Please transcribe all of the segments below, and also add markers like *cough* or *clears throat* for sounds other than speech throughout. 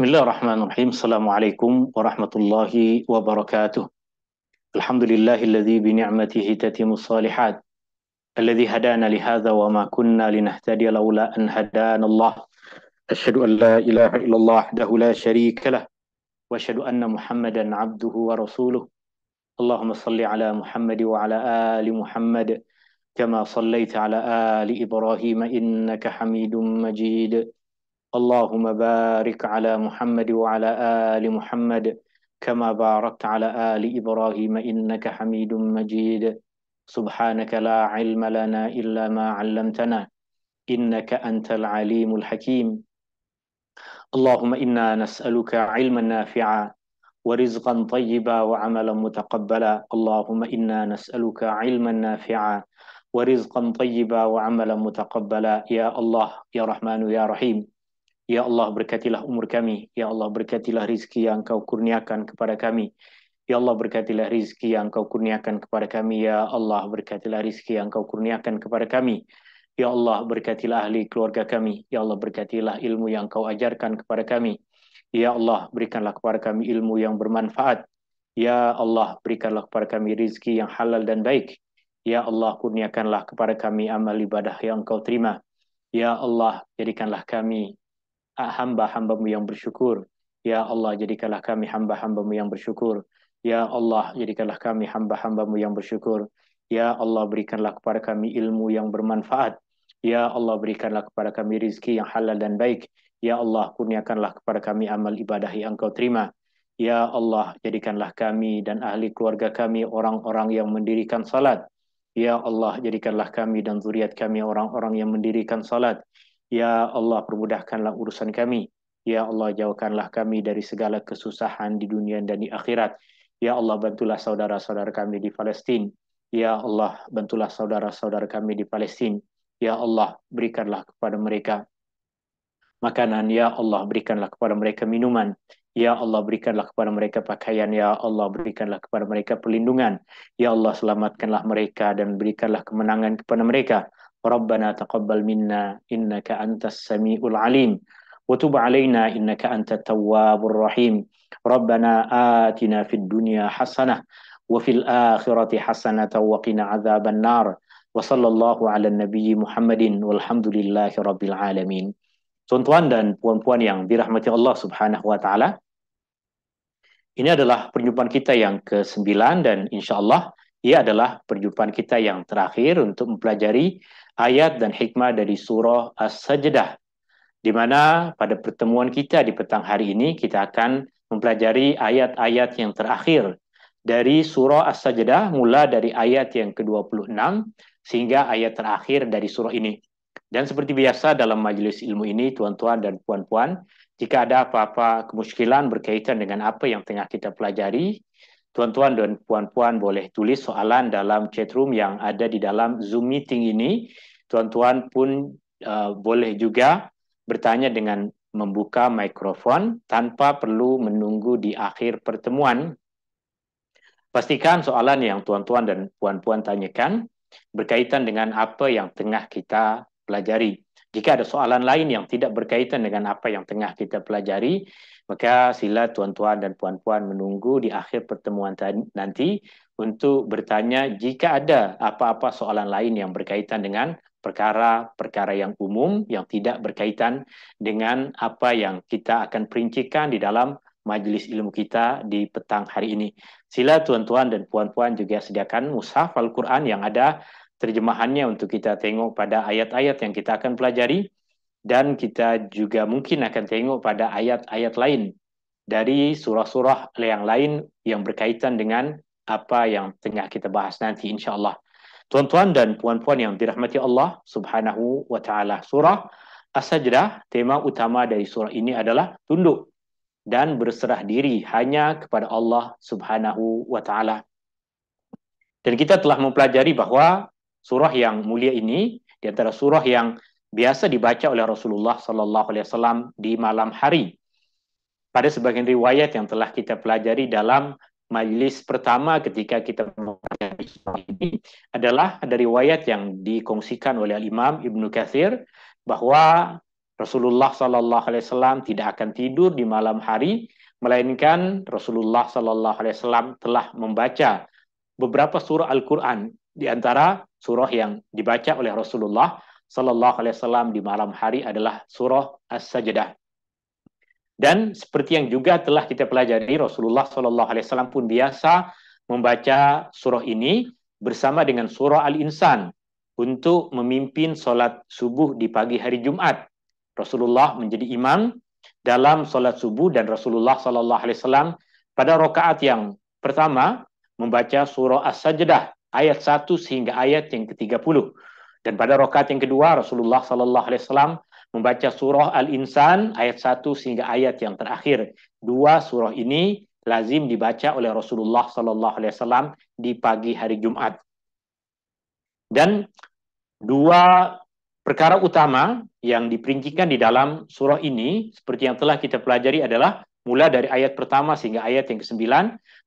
بسم الله الرحمن الرحيم السلام عليكم ورحمة الله وبركاته الحمد لله الذي بنعمته تتم الصالحات الذي هدانا لهذا وما كنا لنهتدي لولا أن هدانا الله أشهد أن لا إله إلا الله وحده لا شريك له وأشهد أن محمدا عبده ورسوله اللهم صل على محمد وعلى آل محمد كما صليت على آل إبراهيم إنك حميد مجيد اللهم بارك على محمد وعلى آل محمد كما باركت على آل إبراهيم إنك حميد مجيد سبحانك لا علم لنا إلا ما علمتنا إنك أنت العليم الحكيم اللهم إنا نسألك علما نافعا ورزقا طيبا وعملا متقبلا اللهم إنا نسألك علما نافعا ورزقا طيبا وعملا متقبلا يا الله يا رحمن يا رحيم Ya Allah berkatilah umur kami. Ya Allah berkatilah rizki yang kau kurniakan kepada kami. Ya Allah berkatilah rizki yang kau kurniakan kepada kami. Ya Allah berkatilah rizki yang kau kurniakan kepada kami. Ya Allah berkatilah ahli keluarga kami. Ya Allah berkatilah ilmu yang kau ajarkan kepada kami. Ya Allah berikanlah kepada kami ilmu yang bermanfaat. Ya Allah berikanlah kepada kami rizki yang halal dan baik. Ya Allah kurniakanlah kepada kami amal ibadah yang kau terima. Ya Allah jadikanlah kami Ah, hamba-hambamu yang bersyukur. Ya Allah, jadikanlah kami hamba-hambamu yang bersyukur. Ya Allah, jadikanlah kami hamba-hambamu yang bersyukur. Ya Allah, berikanlah kepada kami ilmu yang bermanfaat. Ya Allah, berikanlah kepada kami rizki yang halal dan baik. Ya Allah, kurniakanlah kepada kami amal ibadah yang engkau terima. Ya Allah, jadikanlah kami dan ahli keluarga kami orang-orang yang mendirikan salat. Ya Allah, jadikanlah kami dan zuriat kami orang-orang yang mendirikan salat. Ya Allah, permudahkanlah urusan kami. Ya Allah, jauhkanlah kami dari segala kesusahan di dunia dan di akhirat. Ya Allah, bantulah saudara-saudara kami di Palestina. Ya Allah, bantulah saudara-saudara kami di Palestina. Ya Allah, berikanlah kepada mereka makanan. Ya Allah, berikanlah kepada mereka minuman. Ya Allah, berikanlah kepada mereka pakaian. Ya Allah, berikanlah kepada mereka perlindungan. Ya Allah, selamatkanlah mereka dan berikanlah kemenangan kepada mereka. ربنا تقبل منا إنك أنت السميع العليم وتب علينا إنك أنت التواب الرحيم ربنا آتنا في الدنيا حسنة وفي الآخرة حسنة وقنا عذاب النار وصلى الله على النبي محمد والحمد لله رب العالمين Tuan-tuan dan puan-puan yang dirahmati Allah Subhanahu wa taala. Ini adalah perjumpaan kita yang ke-9 dan insyaallah ia adalah perjumpaan kita yang terakhir untuk mempelajari ayat dan hikmah dari surah As-Sajdah. Di mana pada pertemuan kita di petang hari ini kita akan mempelajari ayat-ayat yang terakhir dari surah As-Sajdah mula dari ayat yang ke-26 sehingga ayat terakhir dari surah ini. Dan seperti biasa dalam majelis ilmu ini tuan-tuan dan puan-puan, jika ada apa-apa kemusykilan berkaitan dengan apa yang tengah kita pelajari, Tuan-tuan dan puan-puan boleh tulis soalan dalam chat room yang ada di dalam Zoom meeting ini. Tuan-tuan pun uh, boleh juga bertanya dengan membuka mikrofon tanpa perlu menunggu di akhir pertemuan. Pastikan soalan yang tuan-tuan dan puan-puan tanyakan berkaitan dengan apa yang tengah kita pelajari. Jika ada soalan lain yang tidak berkaitan dengan apa yang tengah kita pelajari, maka sila tuan-tuan dan puan-puan menunggu di akhir pertemuan nanti untuk bertanya jika ada apa-apa soalan lain yang berkaitan dengan perkara-perkara yang umum yang tidak berkaitan dengan apa yang kita akan perincikan di dalam majlis ilmu kita di petang hari ini. Sila tuan-tuan dan puan-puan juga sediakan mushaf Al-Quran yang ada terjemahannya untuk kita tengok pada ayat-ayat yang kita akan pelajari dan kita juga mungkin akan tengok pada ayat-ayat lain dari surah-surah yang lain yang berkaitan dengan apa yang tengah kita bahas nanti insyaallah. Tuan-tuan dan puan-puan yang dirahmati Allah Subhanahu wa taala. Surah As-Sajdah tema utama dari surah ini adalah tunduk dan berserah diri hanya kepada Allah Subhanahu wa taala. Dan kita telah mempelajari bahwa Surah yang mulia ini di antara surah yang biasa dibaca oleh Rasulullah Sallallahu Alaihi Wasallam di malam hari. Pada sebagian riwayat yang telah kita pelajari dalam majlis pertama ketika kita mempelajari surah ini adalah ada riwayat yang dikongsikan oleh Imam Ibn Katsir bahwa Rasulullah Sallallahu Alaihi Wasallam tidak akan tidur di malam hari melainkan Rasulullah Sallallahu Alaihi Wasallam telah membaca beberapa surah Al-Quran di antara surah yang dibaca oleh Rasulullah Sallallahu Alaihi Wasallam di malam hari adalah surah As-Sajdah. Dan seperti yang juga telah kita pelajari, Rasulullah Sallallahu Alaihi Wasallam pun biasa membaca surah ini bersama dengan surah Al-Insan untuk memimpin sholat subuh di pagi hari Jumat. Rasulullah menjadi imam dalam sholat subuh dan Rasulullah Sallallahu Alaihi Wasallam pada rokaat yang pertama membaca surah As-Sajdah ayat 1 sehingga ayat yang ke-30. Dan pada rokat yang kedua Rasulullah Sallallahu Alaihi Wasallam membaca surah Al-Insan ayat 1 sehingga ayat yang terakhir. Dua surah ini lazim dibaca oleh Rasulullah Sallallahu Alaihi Wasallam di pagi hari Jumat. Dan dua perkara utama yang diperincikan di dalam surah ini seperti yang telah kita pelajari adalah mula dari ayat pertama sehingga ayat yang ke-9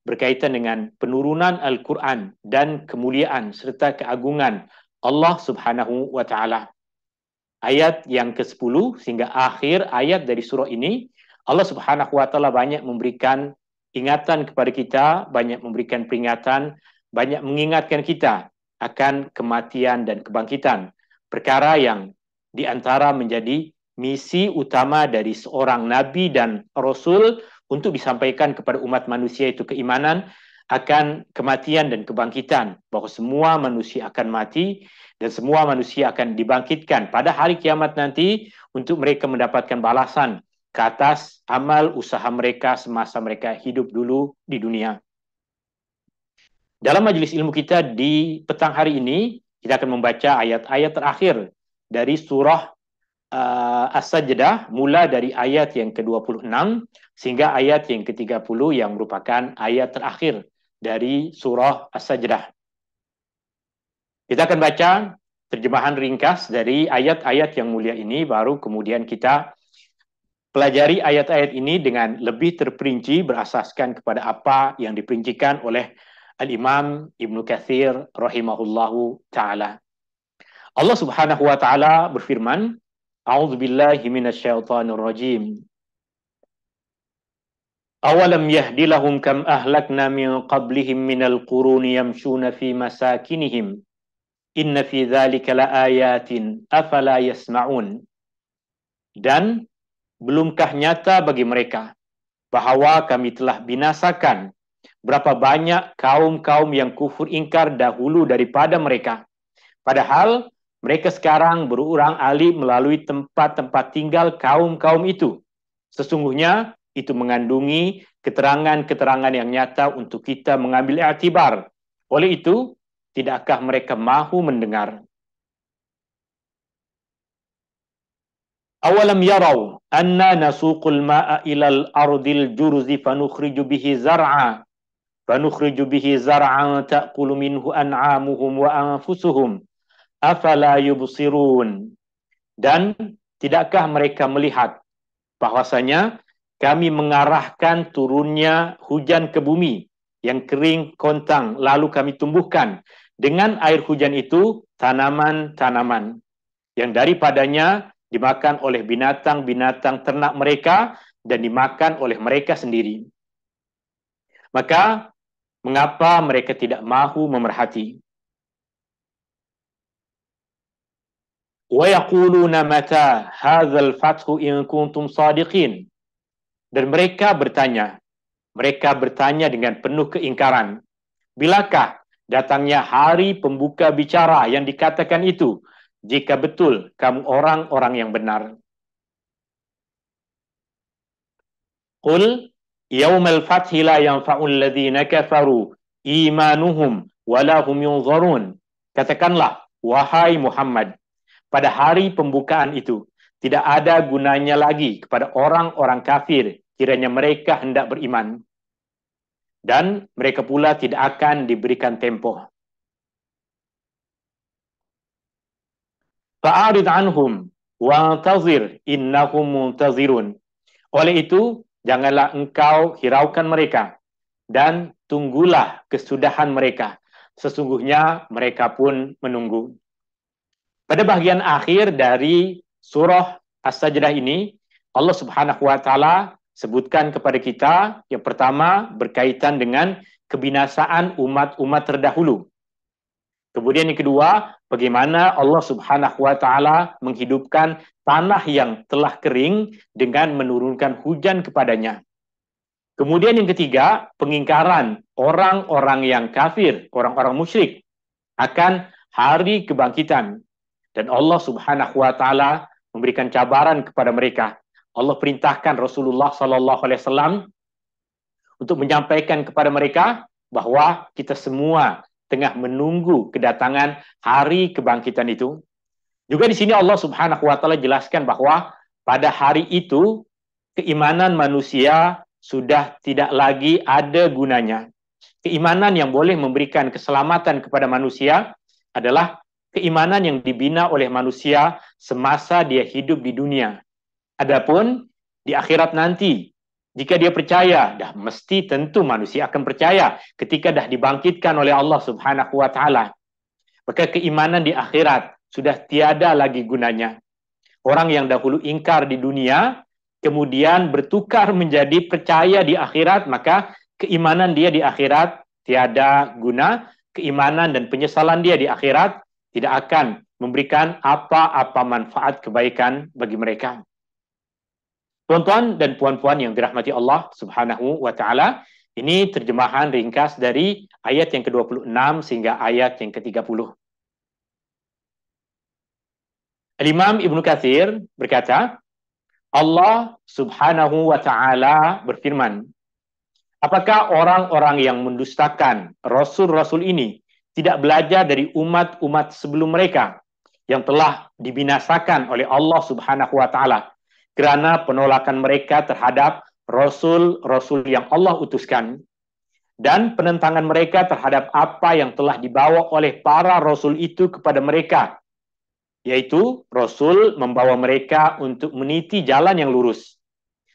berkaitan dengan penurunan Al-Quran dan kemuliaan serta keagungan Allah Subhanahu wa taala. Ayat yang ke-10 sehingga akhir ayat dari surah ini Allah Subhanahu wa taala banyak memberikan ingatan kepada kita, banyak memberikan peringatan, banyak mengingatkan kita akan kematian dan kebangkitan, perkara yang diantara menjadi misi utama dari seorang nabi dan rasul untuk disampaikan kepada umat manusia itu keimanan akan kematian dan kebangkitan, bahwa semua manusia akan mati dan semua manusia akan dibangkitkan pada hari kiamat nanti untuk mereka mendapatkan balasan ke atas amal usaha mereka semasa mereka hidup dulu di dunia. Dalam majelis ilmu kita di petang hari ini, kita akan membaca ayat-ayat terakhir dari surah uh, As-Sajdah, mula dari ayat yang ke-26 sehingga ayat yang ke-30 yang merupakan ayat terakhir dari surah As-Sajdah. Kita akan baca terjemahan ringkas dari ayat-ayat yang mulia ini, baru kemudian kita pelajari ayat-ayat ini dengan lebih terperinci berasaskan kepada apa yang diperincikan oleh Al-Imam Ibnu Kathir rahimahullahu ta'ala. Allah subhanahu wa ta'ala berfirman, A'udzubillahiminasyaitanirrojim. Awalam yahdilahum kam ahlakna min qablihim minal quruni yamshuna fi masakinihim. Inna fi dhalika la ayatin afala yasma'un. Dan belumkah nyata bagi mereka bahwa kami telah binasakan berapa banyak kaum-kaum yang kufur ingkar dahulu daripada mereka. Padahal mereka sekarang berurang alih melalui tempat-tempat tinggal kaum-kaum itu. Sesungguhnya itu mengandungi keterangan-keterangan yang nyata untuk kita mengambil atibar. Oleh itu, tidakkah mereka mahu mendengar? Awalam yarau anna nasuqul ma'a ilal ardil jurzi fanukhriju bihi zar'a fanukhriju bihi zar'a ta'kulu minhu an'amuhum wa anfusuhum afala yubsirun dan tidakkah mereka melihat bahwasanya kami mengarahkan turunnya hujan ke bumi yang kering kontang lalu kami tumbuhkan dengan air hujan itu tanaman-tanaman yang daripadanya dimakan oleh binatang-binatang ternak mereka dan dimakan oleh mereka sendiri. Maka mengapa mereka tidak mahu memerhati? وَيَقُولُونَ مَتَى هَذَا الْفَتْحُ إِن كُنْتُمْ صَادِقِينَ dan mereka bertanya, mereka bertanya dengan penuh keingkaran, bilakah datangnya hari pembuka bicara yang dikatakan itu, jika betul kamu orang-orang yang benar? Qul al fathi la yanfa'ul ladhina kafaru imanuhum walahum Katakanlah, wahai Muhammad, pada hari pembukaan itu, tidak ada gunanya lagi kepada orang-orang kafir kiranya mereka hendak beriman dan mereka pula tidak akan diberikan tempoh. Fa'arid anhum wa tazir innahum muntazirun. Oleh itu, janganlah engkau hiraukan mereka dan tunggulah kesudahan mereka. Sesungguhnya mereka pun menunggu. Pada bahagian akhir dari surah As-Sajdah ini, Allah Subhanahu wa taala sebutkan kepada kita yang pertama berkaitan dengan kebinasaan umat-umat terdahulu. Kemudian yang kedua, bagaimana Allah Subhanahu wa taala menghidupkan tanah yang telah kering dengan menurunkan hujan kepadanya. Kemudian yang ketiga, pengingkaran orang-orang yang kafir, orang-orang musyrik akan hari kebangkitan. Dan Allah Subhanahu wa taala memberikan cabaran kepada mereka Allah perintahkan Rasulullah Sallallahu Alaihi Wasallam untuk menyampaikan kepada mereka bahwa kita semua tengah menunggu kedatangan hari kebangkitan itu. Juga di sini Allah Subhanahu wa taala jelaskan bahwa pada hari itu keimanan manusia sudah tidak lagi ada gunanya. Keimanan yang boleh memberikan keselamatan kepada manusia adalah keimanan yang dibina oleh manusia semasa dia hidup di dunia Adapun di akhirat nanti, jika dia percaya, dah mesti tentu manusia akan percaya ketika dah dibangkitkan oleh Allah Subhanahu wa taala. Maka keimanan di akhirat sudah tiada lagi gunanya. Orang yang dahulu ingkar di dunia kemudian bertukar menjadi percaya di akhirat, maka keimanan dia di akhirat tiada guna, keimanan dan penyesalan dia di akhirat tidak akan memberikan apa-apa manfaat kebaikan bagi mereka. Tuan-tuan dan puan-puan yang dirahmati Allah Subhanahu wa taala, ini terjemahan ringkas dari ayat yang ke-26 sehingga ayat yang ke-30. Al-Imam Ibnu Katsir berkata, Allah Subhanahu wa taala berfirman, Apakah orang-orang yang mendustakan rasul-rasul ini tidak belajar dari umat-umat sebelum mereka yang telah dibinasakan oleh Allah Subhanahu wa taala karena penolakan mereka terhadap rasul-rasul yang Allah utuskan dan penentangan mereka terhadap apa yang telah dibawa oleh para rasul itu kepada mereka yaitu rasul membawa mereka untuk meniti jalan yang lurus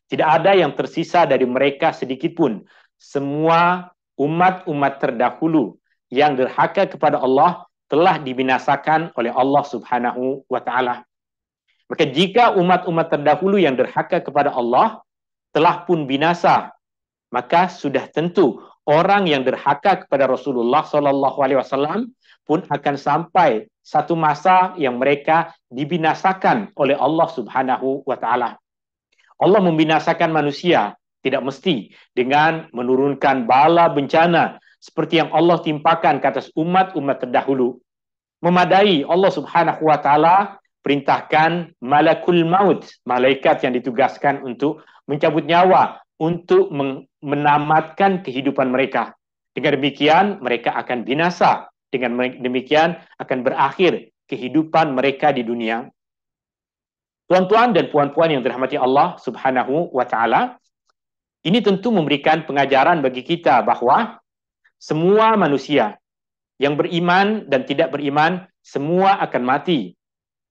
tidak ada yang tersisa dari mereka sedikit pun semua umat-umat terdahulu yang derhaka kepada Allah telah dibinasakan oleh Allah Subhanahu wa taala maka jika umat-umat terdahulu yang derhaka kepada Allah telah pun binasa, maka sudah tentu orang yang derhaka kepada Rasulullah Shallallahu Alaihi Wasallam pun akan sampai satu masa yang mereka dibinasakan oleh Allah Subhanahu wa taala. Allah membinasakan manusia tidak mesti dengan menurunkan bala bencana seperti yang Allah timpakan ke atas umat-umat terdahulu. Memadai Allah Subhanahu wa taala perintahkan malakul maut, malaikat yang ditugaskan untuk mencabut nyawa, untuk menamatkan kehidupan mereka. Dengan demikian, mereka akan binasa. Dengan demikian, akan berakhir kehidupan mereka di dunia. Tuan-tuan dan puan-puan yang dirahmati Allah Subhanahu wa taala, ini tentu memberikan pengajaran bagi kita bahwa semua manusia yang beriman dan tidak beriman semua akan mati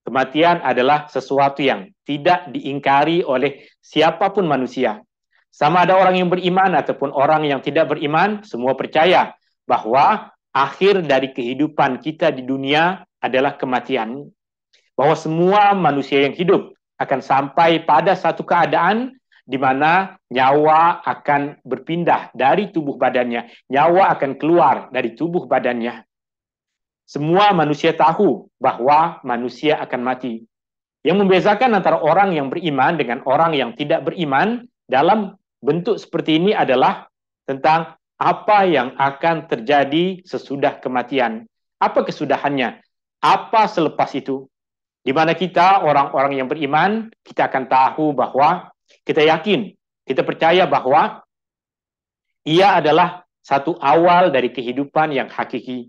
Kematian adalah sesuatu yang tidak diingkari oleh siapapun manusia. Sama ada orang yang beriman ataupun orang yang tidak beriman, semua percaya bahwa akhir dari kehidupan kita di dunia adalah kematian. Bahwa semua manusia yang hidup akan sampai pada satu keadaan di mana nyawa akan berpindah dari tubuh badannya, nyawa akan keluar dari tubuh badannya. Semua manusia tahu bahwa manusia akan mati. Yang membezakan antara orang yang beriman dengan orang yang tidak beriman dalam bentuk seperti ini adalah tentang apa yang akan terjadi sesudah kematian. Apa kesudahannya? Apa selepas itu? Di mana kita orang-orang yang beriman, kita akan tahu bahwa kita yakin, kita percaya bahwa ia adalah satu awal dari kehidupan yang hakiki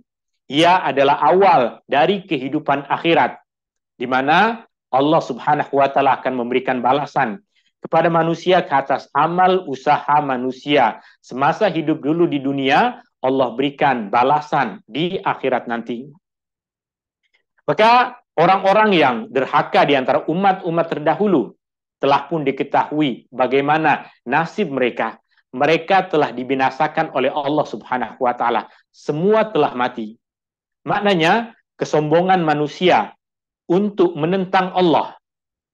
ia adalah awal dari kehidupan akhirat di mana Allah Subhanahu wa taala akan memberikan balasan kepada manusia ke atas amal usaha manusia semasa hidup dulu di dunia Allah berikan balasan di akhirat nanti. Maka orang-orang yang derhaka di antara umat-umat terdahulu telah pun diketahui bagaimana nasib mereka. Mereka telah dibinasakan oleh Allah Subhanahu wa taala. Semua telah mati. Maknanya kesombongan manusia untuk menentang Allah,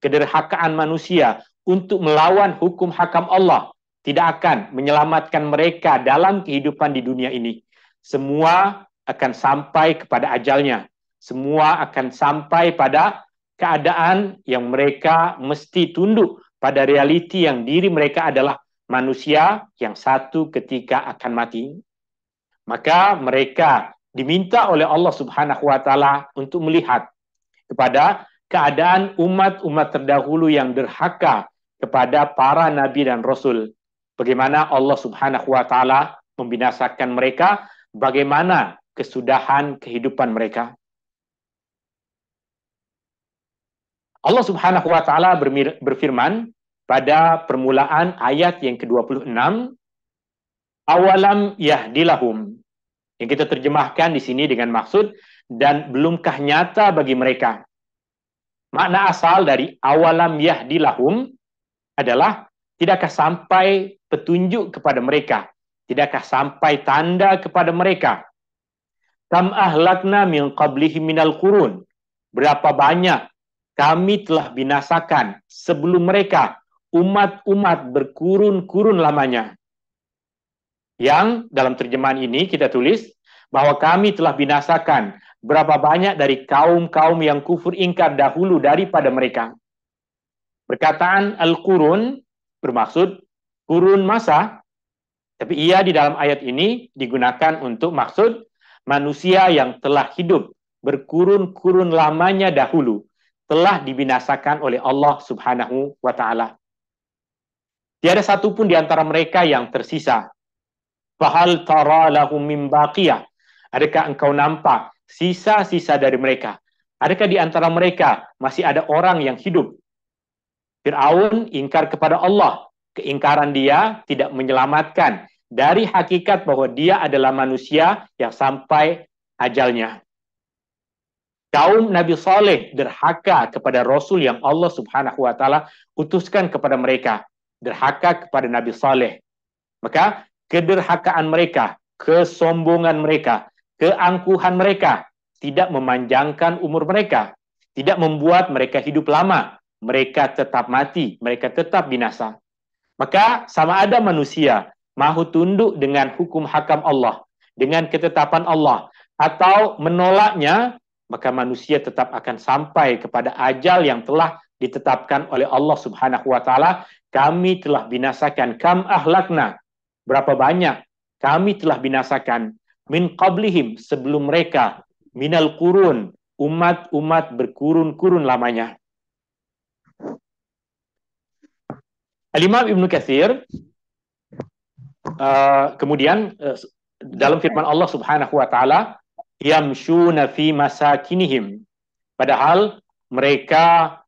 kederhakaan manusia untuk melawan hukum hakam Allah tidak akan menyelamatkan mereka dalam kehidupan di dunia ini. Semua akan sampai kepada ajalnya. Semua akan sampai pada keadaan yang mereka mesti tunduk pada realiti yang diri mereka adalah manusia yang satu ketika akan mati. Maka mereka diminta oleh Allah Subhanahu wa taala untuk melihat kepada keadaan umat-umat terdahulu yang derhaka kepada para nabi dan rasul. Bagaimana Allah Subhanahu wa taala membinasakan mereka, bagaimana kesudahan kehidupan mereka. Allah Subhanahu wa taala berfirman pada permulaan ayat yang ke-26, "Awalam yahdilahum yang kita terjemahkan di sini dengan maksud dan belumkah nyata bagi mereka. Makna asal dari awalam yahdi lahum adalah tidakkah sampai petunjuk kepada mereka, tidakkah sampai tanda kepada mereka. Kam ahlakna min qablihi minal qurun. Berapa banyak kami telah binasakan sebelum mereka umat-umat berkurun-kurun lamanya. Yang dalam terjemahan ini kita tulis bahwa kami telah binasakan berapa banyak dari kaum-kaum yang kufur ingkar dahulu daripada mereka. Perkataan al-qurun bermaksud kurun masa, tapi ia di dalam ayat ini digunakan untuk maksud manusia yang telah hidup berkurun-kurun lamanya dahulu telah dibinasakan oleh Allah Subhanahu wa taala. Tiada satupun di antara mereka yang tersisa Fahal tara lahum min baqiyah. Adakah engkau nampak sisa-sisa dari mereka? Adakah di antara mereka masih ada orang yang hidup? Fir'aun ingkar kepada Allah. Keingkaran dia tidak menyelamatkan dari hakikat bahwa dia adalah manusia yang sampai ajalnya. Kaum Nabi Saleh derhaka kepada Rasul yang Allah subhanahu wa ta'ala utuskan kepada mereka. Derhaka kepada Nabi Saleh. Maka kederhakaan mereka, kesombongan mereka, keangkuhan mereka, tidak memanjangkan umur mereka, tidak membuat mereka hidup lama, mereka tetap mati, mereka tetap binasa. Maka sama ada manusia mau tunduk dengan hukum hakam Allah, dengan ketetapan Allah, atau menolaknya, maka manusia tetap akan sampai kepada ajal yang telah ditetapkan oleh Allah Subhanahu wa taala, kami telah binasakan kam ahlakna berapa banyak kami telah binasakan min qablihim sebelum mereka minal kurun umat-umat berkurun-kurun lamanya. Al-Imam Ibn Kathir uh, kemudian uh, dalam firman Allah Subhanahu wa taala yamshuna fi masakinihim padahal mereka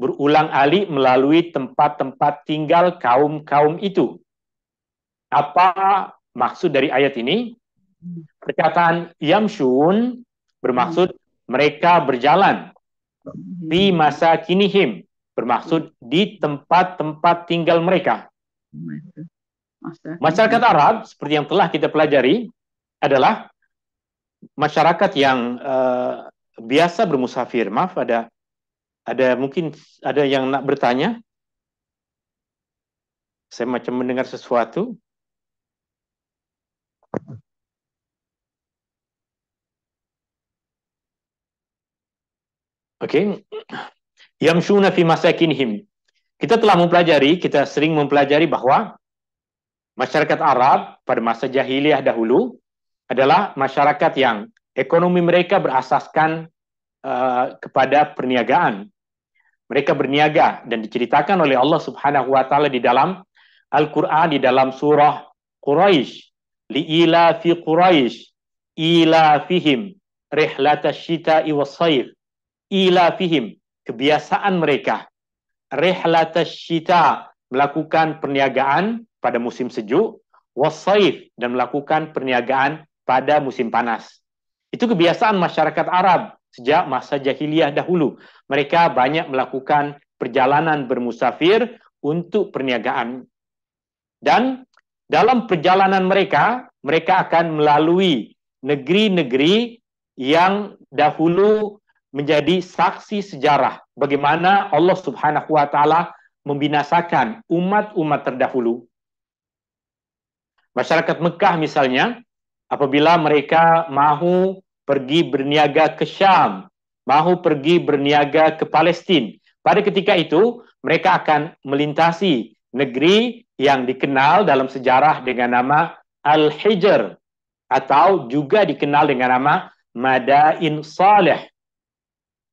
berulang ali melalui tempat-tempat tinggal kaum-kaum itu apa maksud dari ayat ini? Perkataan yamshun bermaksud mereka berjalan. Di masa kinihim bermaksud di tempat-tempat tinggal mereka. Masyarakat Arab seperti yang telah kita pelajari adalah masyarakat yang uh, biasa bermusafir. Maaf ada ada mungkin ada yang nak bertanya. Saya macam mendengar sesuatu. Oke. Okay. Yamsuna fi masakinhim. Kita telah mempelajari, kita sering mempelajari bahwa masyarakat Arab pada masa jahiliyah dahulu adalah masyarakat yang ekonomi mereka berasaskan uh, kepada perniagaan. Mereka berniaga dan diceritakan oleh Allah Subhanahu wa taala di dalam Al-Qur'an di dalam surah Quraisy liila fi Quraisy ila fihim rihlata syita'i wasayf ila fihim kebiasaan mereka rihlata syita melakukan perniagaan pada musim sejuk wasayf dan melakukan perniagaan pada musim panas itu kebiasaan masyarakat Arab sejak masa jahiliyah dahulu mereka banyak melakukan perjalanan bermusafir untuk perniagaan dan dalam perjalanan mereka, mereka akan melalui negeri-negeri yang dahulu menjadi saksi sejarah bagaimana Allah Subhanahu wa taala membinasakan umat-umat terdahulu. Masyarakat Mekah misalnya, apabila mereka mahu pergi berniaga ke Syam, mahu pergi berniaga ke Palestina, pada ketika itu mereka akan melintasi negeri yang dikenal dalam sejarah dengan nama Al-Hijr atau juga dikenal dengan nama Madain Saleh.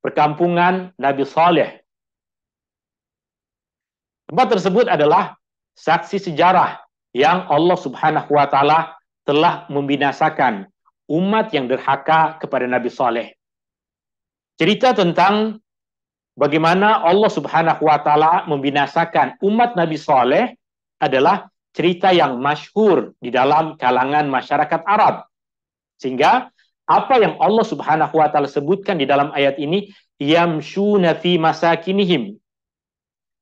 Perkampungan Nabi Saleh. Tempat tersebut adalah saksi sejarah yang Allah Subhanahu wa taala telah membinasakan umat yang derhaka kepada Nabi Saleh. Cerita tentang Bagaimana Allah Subhanahu wa taala membinasakan umat Nabi Saleh adalah cerita yang masyhur di dalam kalangan masyarakat Arab. Sehingga apa yang Allah Subhanahu wa taala sebutkan di dalam ayat ini yamshuna fi masakinihim.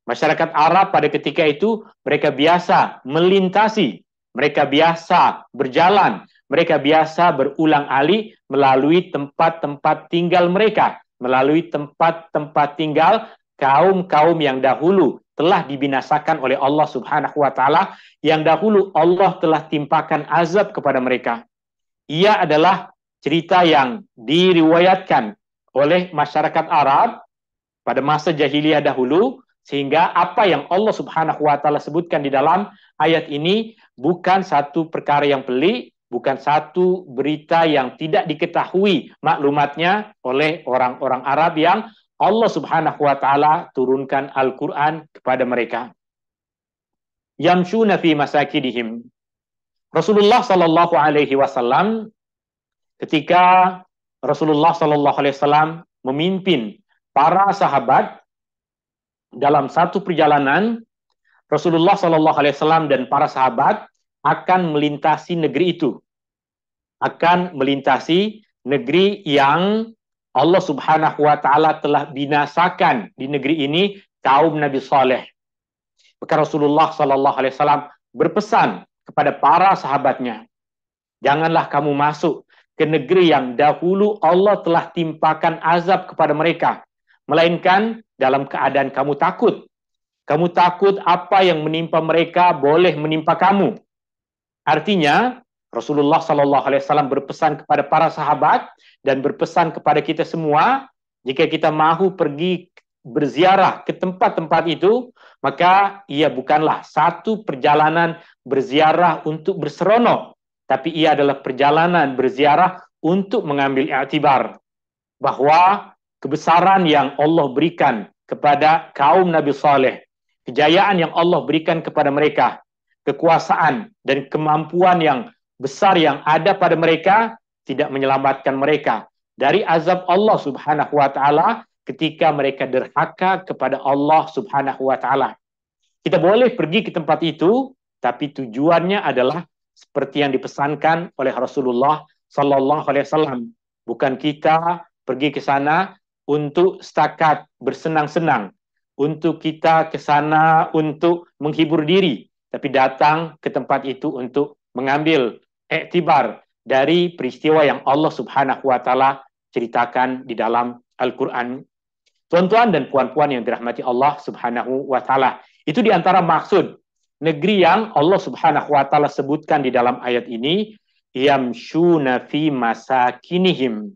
Masyarakat Arab pada ketika itu mereka biasa melintasi, mereka biasa berjalan, mereka biasa berulang ali melalui tempat-tempat tinggal mereka melalui tempat-tempat tinggal kaum-kaum yang dahulu telah dibinasakan oleh Allah Subhanahu wa taala yang dahulu Allah telah timpakan azab kepada mereka. Ia adalah cerita yang diriwayatkan oleh masyarakat Arab pada masa jahiliyah dahulu sehingga apa yang Allah Subhanahu wa taala sebutkan di dalam ayat ini bukan satu perkara yang pelik bukan satu berita yang tidak diketahui maklumatnya oleh orang-orang Arab yang Allah Subhanahu wa taala turunkan Al-Qur'an kepada mereka. Yamshuna fi masakidihim. Rasulullah sallallahu alaihi wasallam ketika Rasulullah sallallahu alaihi wasallam memimpin para sahabat dalam satu perjalanan Rasulullah sallallahu alaihi wasallam dan para sahabat akan melintasi negeri itu. Akan melintasi negeri yang Allah Subhanahu wa taala telah binasakan di negeri ini kaum Nabi Saleh. Maka Rasulullah sallallahu alaihi wasallam berpesan kepada para sahabatnya, janganlah kamu masuk ke negeri yang dahulu Allah telah timpakan azab kepada mereka, melainkan dalam keadaan kamu takut. Kamu takut apa yang menimpa mereka boleh menimpa kamu. Artinya, Rasulullah Shallallahu Alaihi Wasallam berpesan kepada para sahabat dan berpesan kepada kita semua, jika kita mahu pergi berziarah ke tempat-tempat itu, maka ia bukanlah satu perjalanan berziarah untuk berseronok, tapi ia adalah perjalanan berziarah untuk mengambil i'tibar bahwa kebesaran yang Allah berikan kepada kaum Nabi Saleh, kejayaan yang Allah berikan kepada mereka, kekuasaan dan kemampuan yang besar yang ada pada mereka tidak menyelamatkan mereka dari azab Allah Subhanahu wa taala ketika mereka derhaka kepada Allah Subhanahu wa taala. Kita boleh pergi ke tempat itu tapi tujuannya adalah seperti yang dipesankan oleh Rasulullah sallallahu alaihi wasallam. Bukan kita pergi ke sana untuk setakat bersenang-senang, untuk kita ke sana untuk menghibur diri, tapi datang ke tempat itu untuk mengambil iktibar dari peristiwa yang Allah Subhanahu wa taala ceritakan di dalam Al-Qur'an. Tuan-tuan dan puan-puan yang dirahmati Allah Subhanahu wa taala, itu di antara maksud negeri yang Allah Subhanahu wa taala sebutkan di dalam ayat ini yamshuna fi masakinihim.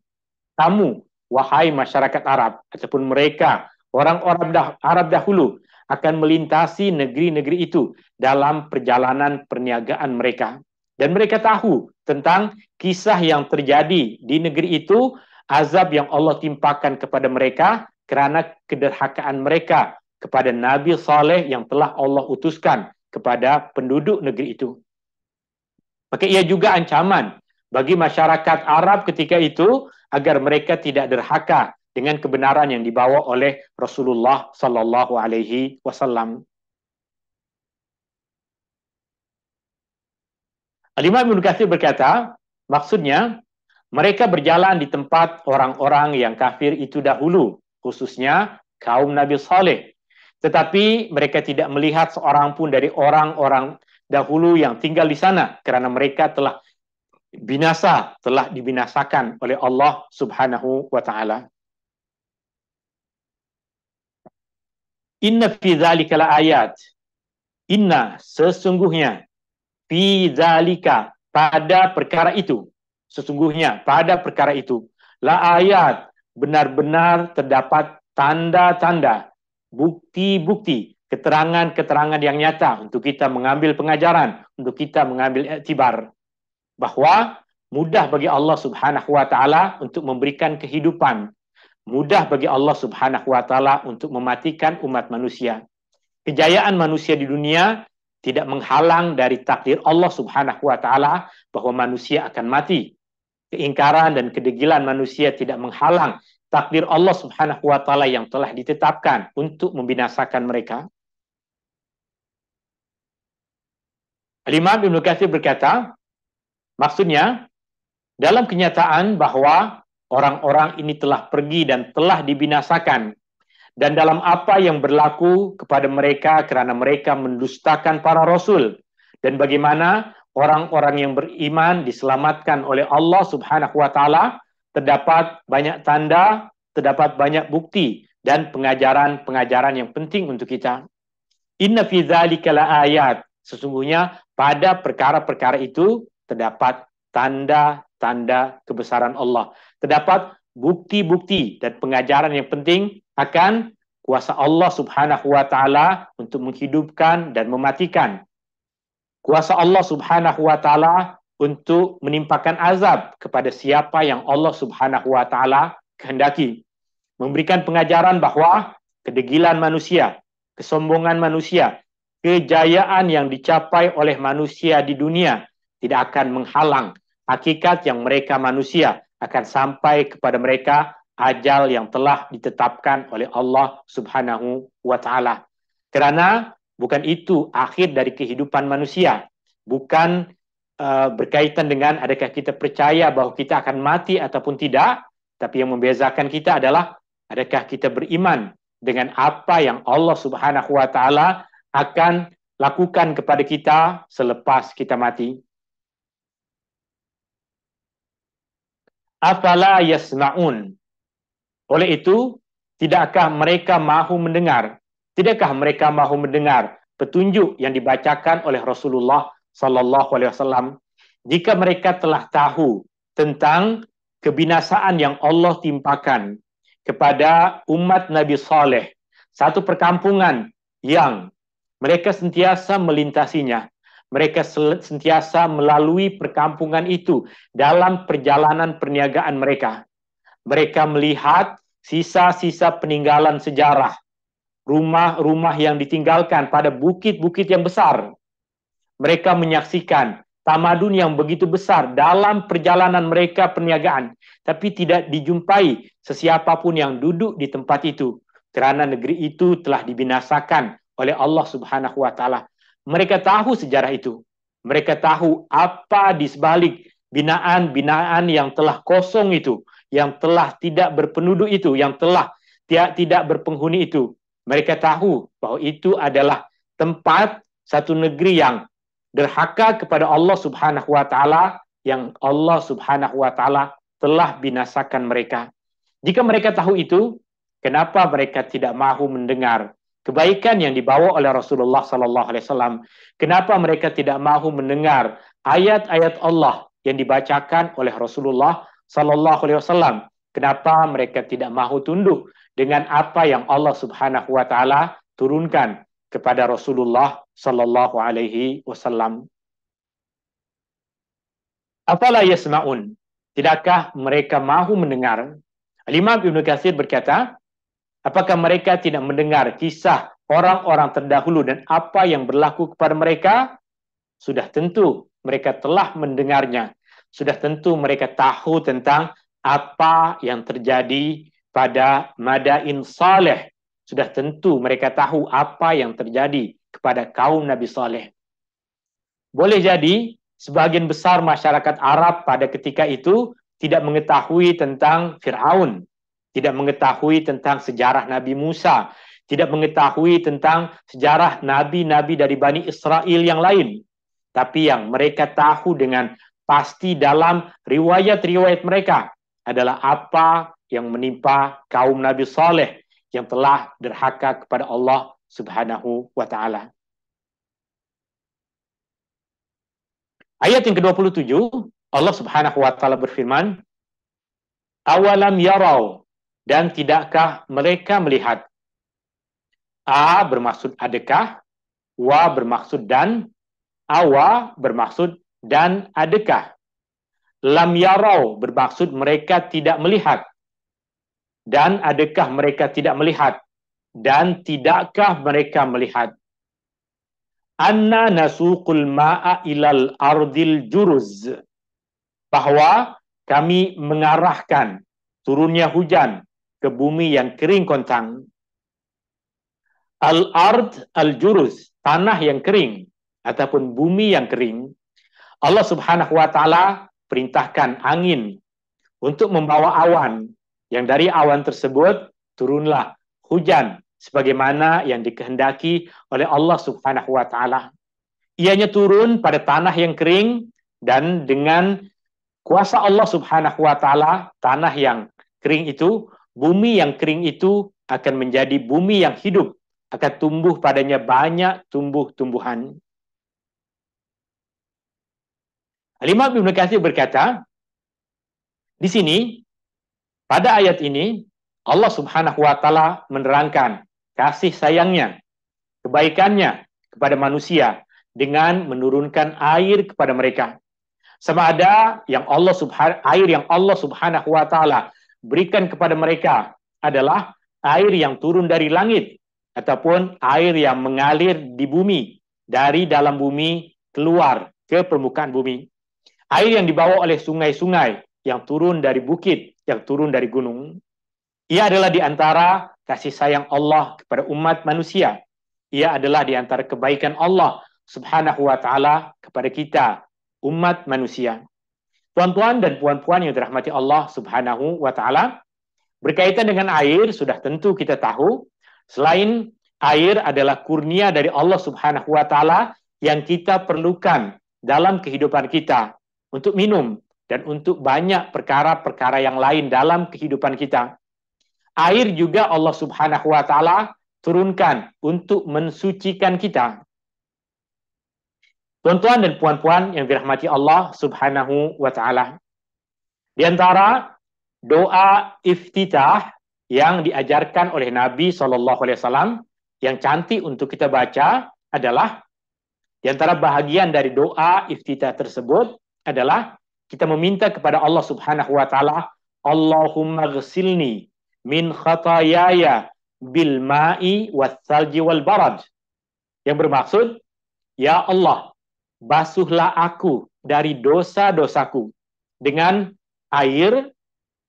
Kamu wahai masyarakat Arab ataupun mereka orang-orang Arab dahulu akan melintasi negeri-negeri itu dalam perjalanan perniagaan mereka. Dan mereka tahu tentang kisah yang terjadi di negeri itu, azab yang Allah timpakan kepada mereka kerana kederhakaan mereka kepada Nabi Saleh yang telah Allah utuskan kepada penduduk negeri itu. Maka ia juga ancaman bagi masyarakat Arab ketika itu agar mereka tidak derhaka dengan kebenaran yang dibawa oleh Rasulullah Sallallahu Alaihi Wasallam. Alimah Ibn Kathir berkata, maksudnya mereka berjalan di tempat orang-orang yang kafir itu dahulu, khususnya kaum Nabi Saleh. Tetapi mereka tidak melihat seorang pun dari orang-orang dahulu yang tinggal di sana, kerana mereka telah binasa, telah dibinasakan oleh Allah Subhanahu wa Ta'ala. Inna fi la ayat. Inna sesungguhnya fi zalika pada perkara itu. Sesungguhnya pada perkara itu la ayat benar-benar terdapat tanda-tanda, bukti-bukti, keterangan-keterangan yang nyata untuk kita mengambil pengajaran, untuk kita mengambil iktibar bahwa mudah bagi Allah Subhanahu wa taala untuk memberikan kehidupan mudah bagi Allah Subhanahu wa taala untuk mematikan umat manusia. Kejayaan manusia di dunia tidak menghalang dari takdir Allah Subhanahu wa taala bahwa manusia akan mati. Keingkaran dan kedegilan manusia tidak menghalang takdir Allah Subhanahu wa taala yang telah ditetapkan untuk membinasakan mereka. Al-Imam Ibnu berkata, maksudnya dalam kenyataan bahwa orang-orang ini telah pergi dan telah dibinasakan dan dalam apa yang berlaku kepada mereka karena mereka mendustakan para rasul dan bagaimana orang-orang yang beriman diselamatkan oleh Allah Subhanahu wa taala terdapat banyak tanda, terdapat banyak bukti dan pengajaran-pengajaran yang penting untuk kita. Inna fi ayat. Sesungguhnya pada perkara-perkara itu terdapat tanda-tanda kebesaran Allah terdapat bukti-bukti dan pengajaran yang penting akan kuasa Allah Subhanahu wa taala untuk menghidupkan dan mematikan. Kuasa Allah Subhanahu wa taala untuk menimpakan azab kepada siapa yang Allah Subhanahu wa taala kehendaki. Memberikan pengajaran bahwa kedegilan manusia, kesombongan manusia, kejayaan yang dicapai oleh manusia di dunia tidak akan menghalang hakikat yang mereka manusia akan sampai kepada mereka ajal yang telah ditetapkan oleh Allah Subhanahu wa taala. Karena bukan itu akhir dari kehidupan manusia, bukan uh, berkaitan dengan adakah kita percaya bahwa kita akan mati ataupun tidak, tapi yang membezakan kita adalah adakah kita beriman dengan apa yang Allah Subhanahu wa taala akan lakukan kepada kita selepas kita mati. afala yasma'un. Oleh itu, tidakkah mereka mahu mendengar? Tidakkah mereka mahu mendengar petunjuk yang dibacakan oleh Rasulullah Sallallahu Alaihi Wasallam? Jika mereka telah tahu tentang kebinasaan yang Allah timpakan kepada umat Nabi Saleh, satu perkampungan yang mereka sentiasa melintasinya, mereka sentiasa melalui perkampungan itu dalam perjalanan perniagaan mereka. Mereka melihat sisa-sisa peninggalan sejarah, rumah-rumah yang ditinggalkan pada bukit-bukit yang besar. Mereka menyaksikan tamadun yang begitu besar dalam perjalanan mereka perniagaan, tapi tidak dijumpai sesiapapun yang duduk di tempat itu, Kerana negeri itu telah dibinasakan oleh Allah Subhanahu wa Ta'ala mereka tahu sejarah itu. Mereka tahu apa di sebalik binaan-binaan yang telah kosong itu, yang telah tidak berpenduduk itu, yang telah tidak berpenghuni itu. Mereka tahu bahwa itu adalah tempat satu negeri yang derhaka kepada Allah Subhanahu wa taala yang Allah Subhanahu wa taala telah binasakan mereka. Jika mereka tahu itu, kenapa mereka tidak mahu mendengar? kebaikan yang dibawa oleh Rasulullah Sallallahu Alaihi Wasallam. Kenapa mereka tidak mahu mendengar ayat-ayat Allah yang dibacakan oleh Rasulullah Sallallahu Alaihi Wasallam? Kenapa mereka tidak mahu tunduk dengan apa yang Allah Subhanahu Wa Taala turunkan kepada Rasulullah Sallallahu Alaihi Wasallam? Apalah yasmaun? Tidakkah mereka mahu mendengar? Al Imam Ibn Katsir berkata, Apakah mereka tidak mendengar kisah orang-orang terdahulu dan apa yang berlaku kepada mereka? Sudah tentu mereka telah mendengarnya. Sudah tentu mereka tahu tentang apa yang terjadi pada Madain Saleh. Sudah tentu mereka tahu apa yang terjadi kepada kaum Nabi Saleh. Boleh jadi sebagian besar masyarakat Arab pada ketika itu tidak mengetahui tentang Firaun, tidak mengetahui tentang sejarah Nabi Musa, tidak mengetahui tentang sejarah nabi-nabi dari Bani Israel yang lain. Tapi yang mereka tahu dengan pasti dalam riwayat-riwayat mereka adalah apa yang menimpa kaum Nabi Saleh yang telah derhaka kepada Allah Subhanahu wa taala. Ayat yang ke-27 Allah Subhanahu wa taala berfirman, "Awalam yarau dan tidakkah mereka melihat? A bermaksud adakah, wa bermaksud dan, awa bermaksud dan adakah. Lam yarau bermaksud mereka tidak melihat. Dan adakah mereka tidak melihat? Dan tidakkah mereka melihat? Anna nasuqul ma'a ilal ardil juruz. Bahwa kami mengarahkan turunnya hujan ke bumi yang kering kontang. Al-ard al-jurus, tanah yang kering ataupun bumi yang kering. Allah Subhanahu wa taala perintahkan angin untuk membawa awan yang dari awan tersebut turunlah hujan sebagaimana yang dikehendaki oleh Allah Subhanahu wa taala. Ianya turun pada tanah yang kering dan dengan kuasa Allah Subhanahu wa taala tanah yang kering itu Bumi yang kering itu akan menjadi bumi yang hidup, akan tumbuh padanya banyak tumbuh-tumbuhan. Alimah Ibn Kasih berkata, di sini, pada ayat ini, Allah subhanahu wa ta'ala menerangkan kasih sayangnya, kebaikannya kepada manusia dengan menurunkan air kepada mereka. Sama ada yang Allah subhanahu air yang Allah subhanahu wa ta'ala berikan kepada mereka adalah air yang turun dari langit ataupun air yang mengalir di bumi dari dalam bumi keluar ke permukaan bumi. Air yang dibawa oleh sungai-sungai yang turun dari bukit, yang turun dari gunung. Ia adalah di antara kasih sayang Allah kepada umat manusia. Ia adalah di antara kebaikan Allah Subhanahu wa taala kepada kita, umat manusia. Tuan-tuan dan puan-puan yang dirahmati Allah Subhanahu wa taala, berkaitan dengan air sudah tentu kita tahu selain air adalah kurnia dari Allah Subhanahu wa taala yang kita perlukan dalam kehidupan kita untuk minum dan untuk banyak perkara-perkara yang lain dalam kehidupan kita. Air juga Allah Subhanahu wa taala turunkan untuk mensucikan kita. Tuan-tuan dan puan-puan yang dirahmati Allah Subhanahu wa taala. Di antara doa iftitah yang diajarkan oleh Nabi saw yang cantik untuk kita baca adalah di antara bahagian dari doa iftitah tersebut adalah kita meminta kepada Allah Subhanahu wa taala, Allahumma ghsilni min khatayaya bil ma'i wal salji wal barad. Yang bermaksud, ya Allah, basuhlah aku dari dosa-dosaku dengan air,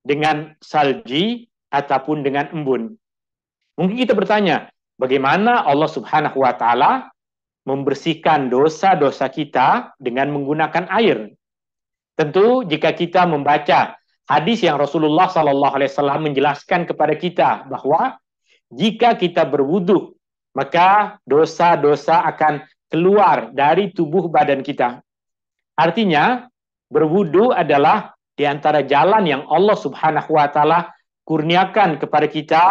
dengan salji, ataupun dengan embun. Mungkin kita bertanya, bagaimana Allah Subhanahu wa Ta'ala membersihkan dosa-dosa kita dengan menggunakan air? Tentu, jika kita membaca hadis yang Rasulullah Sallallahu Alaihi Wasallam menjelaskan kepada kita bahwa jika kita berwudhu, maka dosa-dosa akan keluar dari tubuh badan kita. Artinya, berwudu adalah di antara jalan yang Allah Subhanahu wa taala kurniakan kepada kita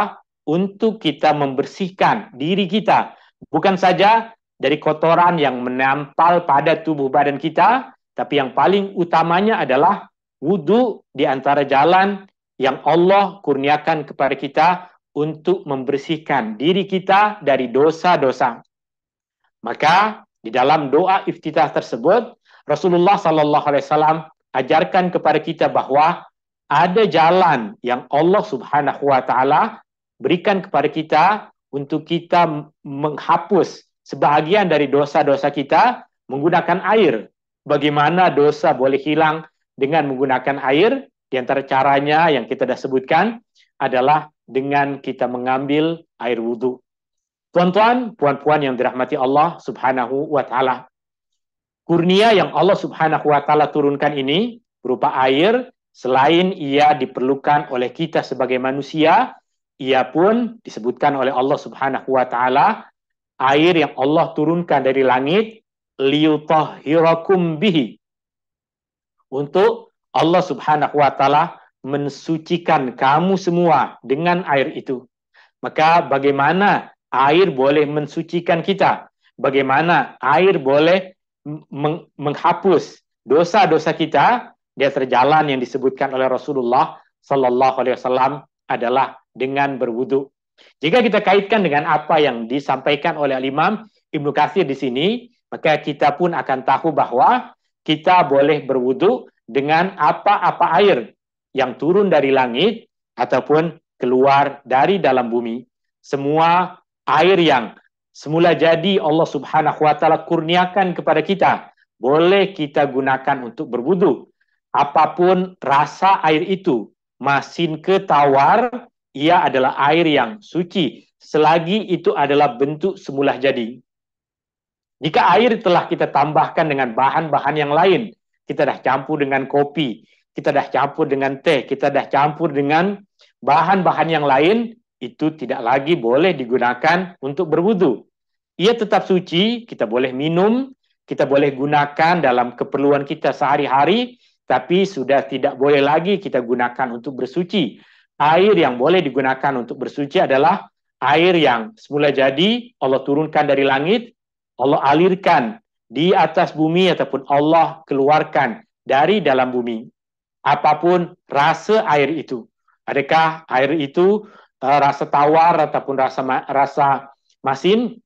untuk kita membersihkan diri kita, bukan saja dari kotoran yang menempel pada tubuh badan kita, tapi yang paling utamanya adalah wudu di antara jalan yang Allah kurniakan kepada kita untuk membersihkan diri kita dari dosa-dosa. Maka di dalam doa iftitah tersebut Rasulullah Sallallahu Alaihi Wasallam ajarkan kepada kita bahwa ada jalan yang Allah Subhanahu Wa Taala berikan kepada kita untuk kita menghapus sebahagian dari dosa-dosa kita menggunakan air. Bagaimana dosa boleh hilang dengan menggunakan air? Di antara caranya yang kita dah sebutkan adalah dengan kita mengambil air wudhu. Tuan-tuan, puan-puan yang dirahmati Allah Subhanahu wa taala. Kurnia yang Allah Subhanahu wa taala turunkan ini berupa air, selain ia diperlukan oleh kita sebagai manusia, ia pun disebutkan oleh Allah Subhanahu wa taala air yang Allah turunkan dari langit liutahhirakum bihi untuk Allah Subhanahu wa taala mensucikan kamu semua dengan air itu. Maka bagaimana air boleh mensucikan kita. Bagaimana air boleh meng menghapus dosa-dosa kita dia terjalan yang disebutkan oleh Rasulullah Sallallahu Alaihi Wasallam adalah dengan berwudhu. Jika kita kaitkan dengan apa yang disampaikan oleh Imam Ibnu Katsir di sini, maka kita pun akan tahu bahwa kita boleh berwudhu dengan apa-apa air yang turun dari langit ataupun keluar dari dalam bumi. Semua air yang semula jadi Allah Subhanahu wa taala kurniakan kepada kita, boleh kita gunakan untuk berwudu. Apapun rasa air itu, masin ke tawar ia adalah air yang suci selagi itu adalah bentuk semula jadi. Jika air telah kita tambahkan dengan bahan-bahan yang lain, kita dah campur dengan kopi, kita dah campur dengan teh, kita dah campur dengan bahan-bahan yang lain, itu tidak lagi boleh digunakan untuk berwudu. Ia tetap suci, kita boleh minum, kita boleh gunakan dalam keperluan kita sehari-hari, tapi sudah tidak boleh lagi kita gunakan untuk bersuci. Air yang boleh digunakan untuk bersuci adalah air yang semula jadi Allah turunkan dari langit, Allah alirkan di atas bumi ataupun Allah keluarkan dari dalam bumi. Apapun rasa air itu. Adakah air itu Eh, rasa tawar ataupun rasa rasa masin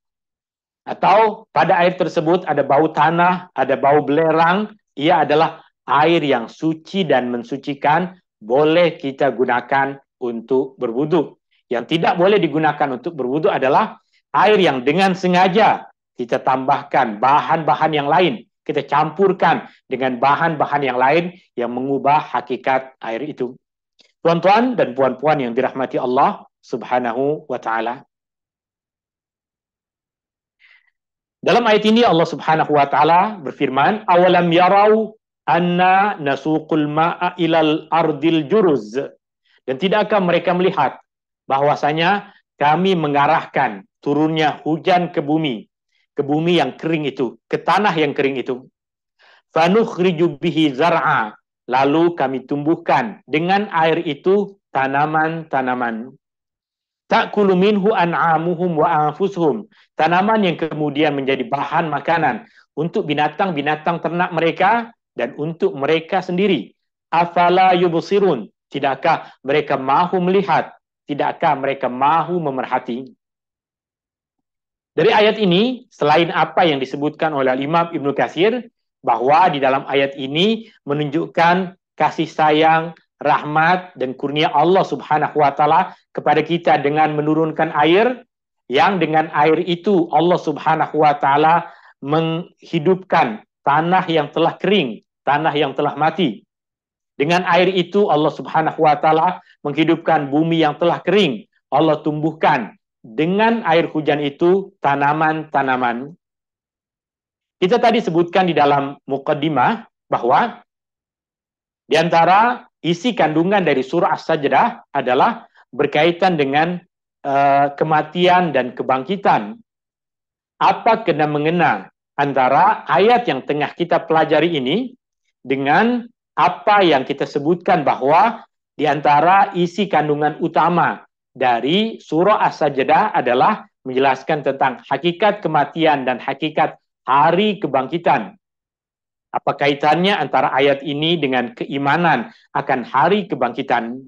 atau pada air tersebut ada bau tanah, ada bau belerang, ia adalah air yang suci dan mensucikan, boleh kita gunakan untuk berwudu. Yang tidak boleh digunakan untuk berwudu adalah air yang dengan sengaja kita tambahkan bahan-bahan yang lain, kita campurkan dengan bahan-bahan yang lain yang mengubah hakikat air itu. Tuan-tuan dan puan-puan yang dirahmati Allah, Subhanahu wa taala. Dalam ayat ini Allah Subhanahu wa taala berfirman, "Awalam yarau anna nasuqul ma'a ilal ardil juruz." Dan tidakkah mereka melihat bahwasanya kami mengarahkan turunnya hujan ke bumi, ke bumi yang kering itu, ke tanah yang kering itu. Fanukhriju bihi zar'a, lalu kami tumbuhkan dengan air itu tanaman-tanaman. Ta'kulu minhu an'amuhum wa anfusuhum. Tanaman yang kemudian menjadi bahan makanan untuk binatang-binatang ternak mereka dan untuk mereka sendiri. Afala yubusirun Tidakkah mereka mahu melihat? Tidakkah mereka mahu memerhati? Dari ayat ini, selain apa yang disebutkan oleh Imam Ibnu Kasir, bahwa di dalam ayat ini menunjukkan kasih sayang rahmat dan kurnia Allah Subhanahu wa taala kepada kita dengan menurunkan air yang dengan air itu Allah Subhanahu wa taala menghidupkan tanah yang telah kering, tanah yang telah mati. Dengan air itu Allah Subhanahu wa taala menghidupkan bumi yang telah kering, Allah tumbuhkan dengan air hujan itu tanaman-tanaman. Kita tadi sebutkan di dalam mukaddimah bahwa di antara isi kandungan dari surah As-Sajdah adalah berkaitan dengan uh, kematian dan kebangkitan. Apa kena mengena antara ayat yang tengah kita pelajari ini dengan apa yang kita sebutkan bahwa di antara isi kandungan utama dari surah As-Sajdah adalah menjelaskan tentang hakikat kematian dan hakikat hari kebangkitan. Apa kaitannya antara ayat ini dengan keimanan akan hari kebangkitan?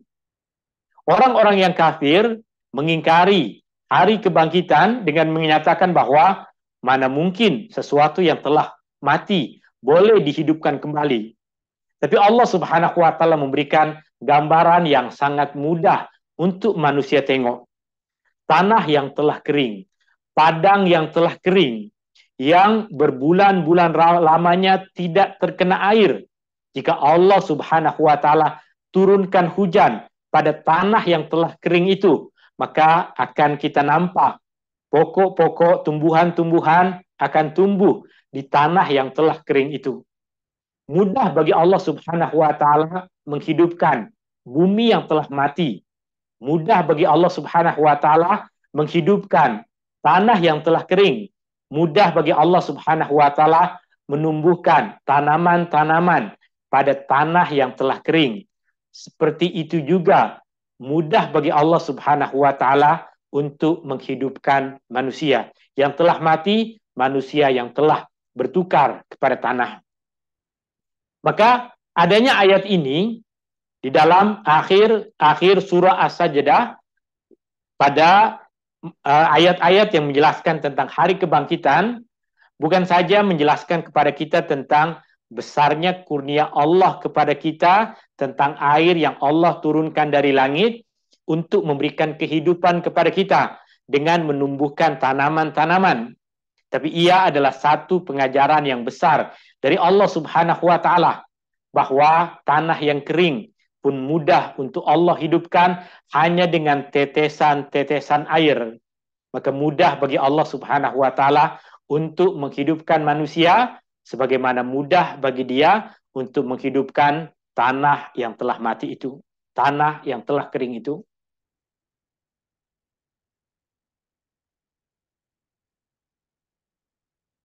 Orang-orang yang kafir mengingkari hari kebangkitan dengan menyatakan bahwa mana mungkin sesuatu yang telah mati boleh dihidupkan kembali. Tapi Allah Subhanahu wa taala memberikan gambaran yang sangat mudah untuk manusia tengok. Tanah yang telah kering, padang yang telah kering, yang berbulan-bulan lamanya tidak terkena air. Jika Allah Subhanahu wa taala turunkan hujan pada tanah yang telah kering itu, maka akan kita nampak pokok-pokok tumbuhan-tumbuhan akan tumbuh di tanah yang telah kering itu. Mudah bagi Allah Subhanahu wa taala menghidupkan bumi yang telah mati. Mudah bagi Allah Subhanahu wa taala menghidupkan tanah yang telah kering mudah bagi Allah Subhanahu wa taala menumbuhkan tanaman-tanaman pada tanah yang telah kering. Seperti itu juga mudah bagi Allah Subhanahu wa taala untuk menghidupkan manusia yang telah mati, manusia yang telah bertukar kepada tanah. Maka adanya ayat ini di dalam akhir akhir surah As-Sajdah pada Eh, ayat-ayat yang menjelaskan tentang hari kebangkitan bukan saja menjelaskan kepada kita tentang besarnya kurnia Allah kepada kita tentang air yang Allah turunkan dari langit untuk memberikan kehidupan kepada kita dengan menumbuhkan tanaman-tanaman. Tapi ia adalah satu pengajaran yang besar dari Allah Subhanahu wa taala bahwa tanah yang kering pun mudah untuk Allah hidupkan hanya dengan tetesan-tetesan air. Maka mudah bagi Allah Subhanahu wa taala untuk menghidupkan manusia sebagaimana mudah bagi dia untuk menghidupkan tanah yang telah mati itu, tanah yang telah kering itu.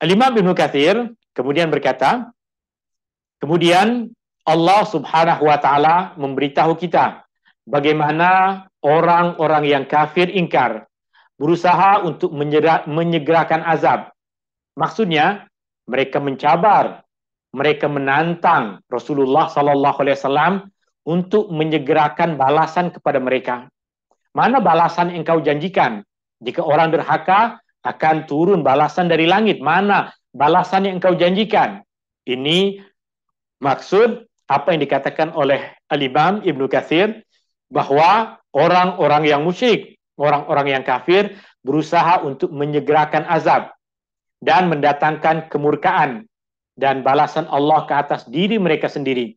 Al-Imam Ibn Kathir kemudian berkata, kemudian Allah Subhanahu wa taala memberitahu kita bagaimana orang-orang yang kafir ingkar berusaha untuk menyegerakan azab. Maksudnya mereka mencabar, mereka menantang Rasulullah Sallallahu Alaihi Wasallam untuk menyegerakan balasan kepada mereka. Mana balasan yang kau janjikan? Jika orang derhaka akan turun balasan dari langit. Mana balasan yang kau janjikan? Ini maksud apa yang dikatakan oleh Al-Imam Ibnu Katsir bahwa orang-orang yang musyrik, orang-orang yang kafir berusaha untuk menyegerakan azab dan mendatangkan kemurkaan dan balasan Allah ke atas diri mereka sendiri.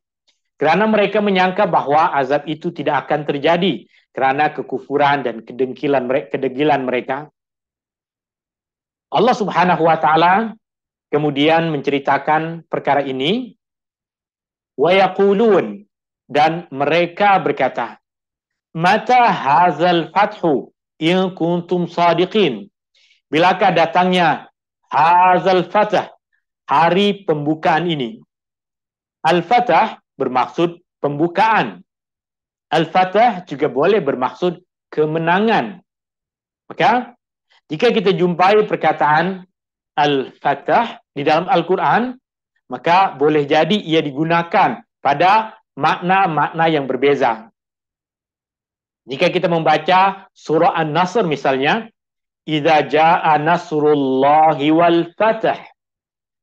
Karena mereka menyangka bahwa azab itu tidak akan terjadi karena kekufuran dan kedengkilan mereka, kedegilan mereka. Allah Subhanahu wa taala kemudian menceritakan perkara ini Wayakulun dan mereka berkata, Mata hazal fathu in kuntum sadiqin. Bilakah datangnya hazal fatah, hari pembukaan ini? Al-fatah bermaksud pembukaan. Al-fatah juga boleh bermaksud kemenangan. Maka jika kita jumpai perkataan al-fatah di dalam Al-Quran, maka boleh jadi ia digunakan pada makna-makna yang berbeza. Jika kita membaca surah An-Nasr misalnya, "Idza jaa nasrullahi wal fatah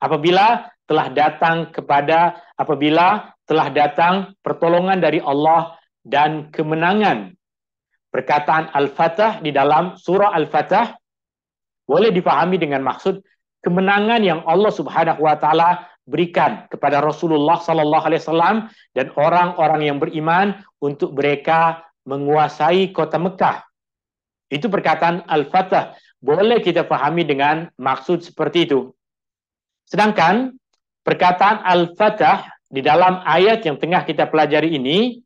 Apabila telah datang kepada apabila telah datang pertolongan dari Allah dan kemenangan. Perkataan Al-Fatah di dalam surah Al-Fatah boleh dipahami dengan maksud kemenangan yang Allah Subhanahu wa taala berikan kepada Rasulullah Sallallahu Alaihi Wasallam dan orang-orang yang beriman untuk mereka menguasai kota Mekah. Itu perkataan Al-Fatah. Boleh kita pahami dengan maksud seperti itu. Sedangkan perkataan Al-Fatah di dalam ayat yang tengah kita pelajari ini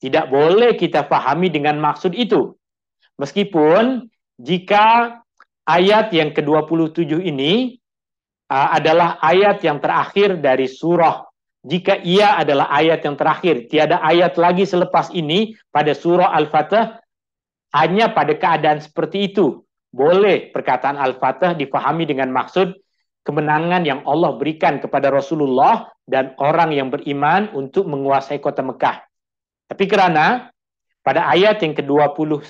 tidak boleh kita pahami dengan maksud itu. Meskipun jika ayat yang ke-27 ini Uh, adalah ayat yang terakhir dari surah. Jika ia adalah ayat yang terakhir, tiada ayat lagi selepas ini pada surah Al-Fatih hanya pada keadaan seperti itu. Boleh perkataan Al-Fatih dipahami dengan maksud kemenangan yang Allah berikan kepada Rasulullah dan orang yang beriman untuk menguasai kota Mekah. Tapi kerana pada ayat yang ke-29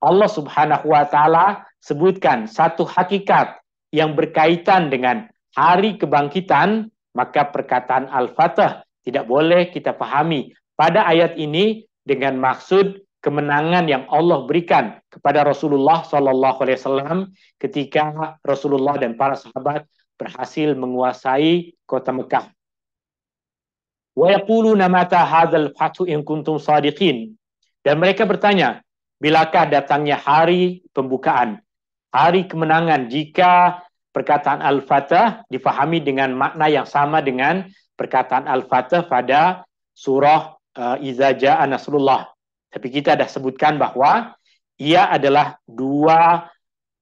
Allah Subhanahu wa taala sebutkan satu hakikat yang berkaitan dengan hari kebangkitan, maka perkataan Al-Fatah tidak boleh kita pahami pada ayat ini dengan maksud kemenangan yang Allah berikan kepada Rasulullah SAW ketika Rasulullah dan para sahabat berhasil menguasai kota Mekah. Dan mereka bertanya, bilakah datangnya hari pembukaan? hari kemenangan jika perkataan Al-Fatah difahami dengan makna yang sama dengan perkataan Al-Fatah pada surah uh, eh, Izaja Anasrullah. Tapi kita dah sebutkan bahwa ia adalah dua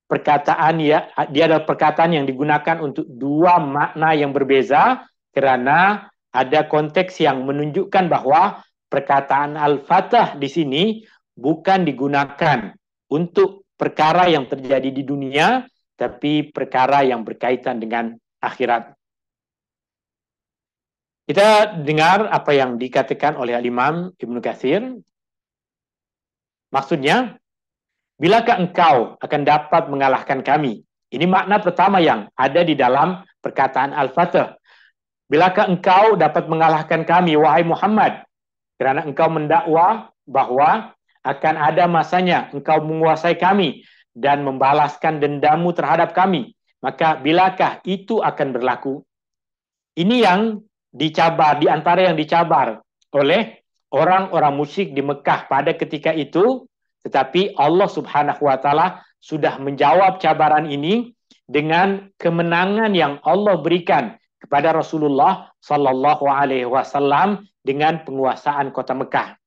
perkataan ya dia adalah perkataan yang digunakan untuk dua makna yang berbeza karena ada konteks yang menunjukkan bahwa perkataan al-fatah di sini bukan digunakan untuk perkara yang terjadi di dunia, tapi perkara yang berkaitan dengan akhirat. Kita dengar apa yang dikatakan oleh Imam Ibnu Katsir. Maksudnya, bilakah engkau akan dapat mengalahkan kami? Ini makna pertama yang ada di dalam perkataan Al-Fatih. Bilakah engkau dapat mengalahkan kami, wahai Muhammad? Karena engkau mendakwa bahwa akan ada masanya engkau menguasai kami dan membalaskan dendamu terhadap kami. Maka bilakah itu akan berlaku? Ini yang dicabar, di antara yang dicabar oleh orang-orang musyrik di Mekah pada ketika itu. Tetapi Allah subhanahu wa ta'ala sudah menjawab cabaran ini dengan kemenangan yang Allah berikan kepada Rasulullah Shallallahu Alaihi Wasallam dengan penguasaan kota Mekah,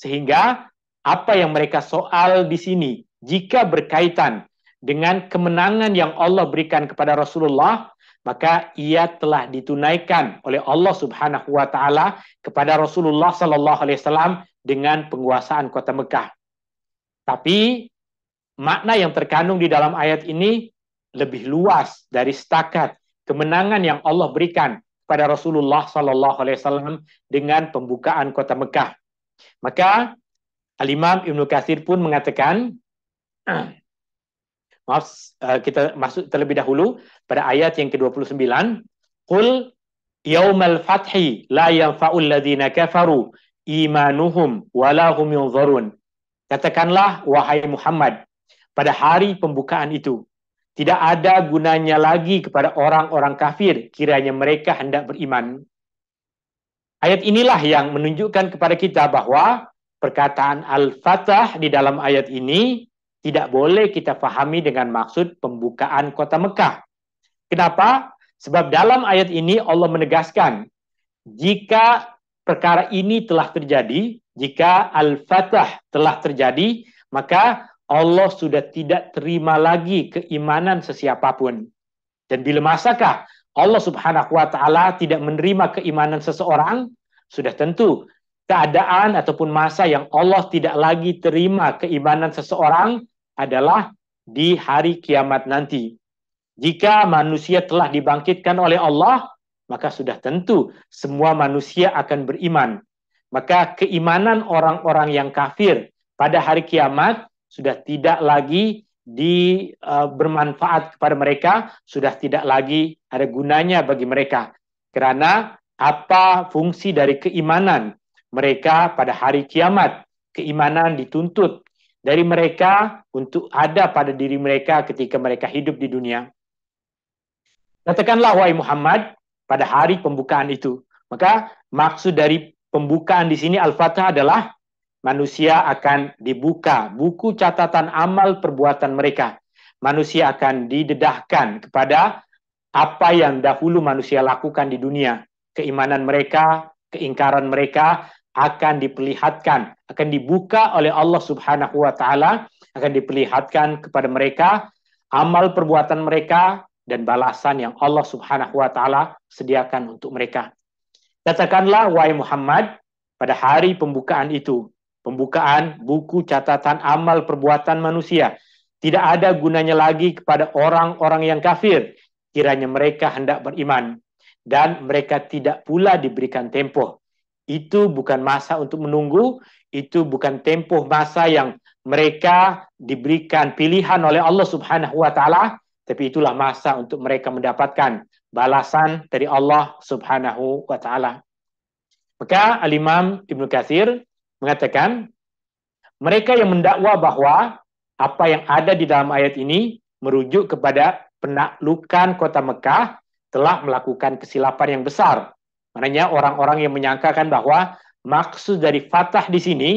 sehingga apa yang mereka soal di sini jika berkaitan dengan kemenangan yang Allah berikan kepada Rasulullah maka ia telah ditunaikan oleh Allah Subhanahu wa taala kepada Rasulullah sallallahu alaihi wasallam dengan penguasaan kota Mekah. Tapi makna yang terkandung di dalam ayat ini lebih luas dari setakat kemenangan yang Allah berikan kepada Rasulullah sallallahu alaihi wasallam dengan pembukaan kota Mekah. Maka Al-Imam Ibnu Katsir pun mengatakan ah. Maaf, eh, kita masuk terlebih dahulu pada ayat yang ke-29. Qul yaumal fathi la yanfa'ul ladhina kafaru imanuhum wala hum yunzarun. Katakanlah wahai Muhammad pada hari pembukaan itu tidak ada gunanya lagi kepada orang-orang kafir kiranya mereka hendak beriman. Ayat inilah yang menunjukkan kepada kita bahwa Perkataan Al-Fatah di dalam ayat ini tidak boleh kita fahami dengan maksud pembukaan kota Mekah. Kenapa? Sebab dalam ayat ini Allah menegaskan jika perkara ini telah terjadi, jika Al-Fatah telah terjadi, maka Allah sudah tidak terima lagi keimanan sesiapapun. Dan bila masakah Allah Subhanahu wa taala tidak menerima keimanan seseorang, sudah tentu keadaan ataupun masa yang Allah tidak lagi terima keimanan seseorang adalah di hari kiamat nanti. Jika manusia telah dibangkitkan oleh Allah, maka sudah tentu semua manusia akan beriman. Maka keimanan orang-orang yang kafir pada hari kiamat sudah tidak lagi di uh, bermanfaat kepada mereka, sudah tidak lagi ada gunanya bagi mereka. Karena apa fungsi dari keimanan mereka pada hari kiamat keimanan dituntut dari mereka untuk ada pada diri mereka ketika mereka hidup di dunia. Katakanlah wahai Muhammad pada hari pembukaan itu. Maka maksud dari pembukaan di sini al fatihah adalah manusia akan dibuka buku catatan amal perbuatan mereka. Manusia akan didedahkan kepada apa yang dahulu manusia lakukan di dunia, keimanan mereka, keingkaran mereka, akan diperlihatkan, akan dibuka oleh Allah Subhanahu wa taala, akan diperlihatkan kepada mereka amal perbuatan mereka dan balasan yang Allah Subhanahu wa taala sediakan untuk mereka. Katakanlah wahai Muhammad pada hari pembukaan itu, pembukaan buku catatan amal perbuatan manusia. Tidak ada gunanya lagi kepada orang-orang yang kafir, kiranya mereka hendak beriman dan mereka tidak pula diberikan tempoh itu bukan masa untuk menunggu, itu bukan tempo masa yang mereka diberikan pilihan oleh Allah Subhanahu wa taala, tapi itulah masa untuk mereka mendapatkan balasan dari Allah Subhanahu wa taala. Maka Al-Imam Ibnu Katsir mengatakan, mereka yang mendakwa bahwa apa yang ada di dalam ayat ini merujuk kepada penaklukan kota Mekah telah melakukan kesilapan yang besar Makanya orang-orang yang menyangkakan bahwa maksud dari fatah di sini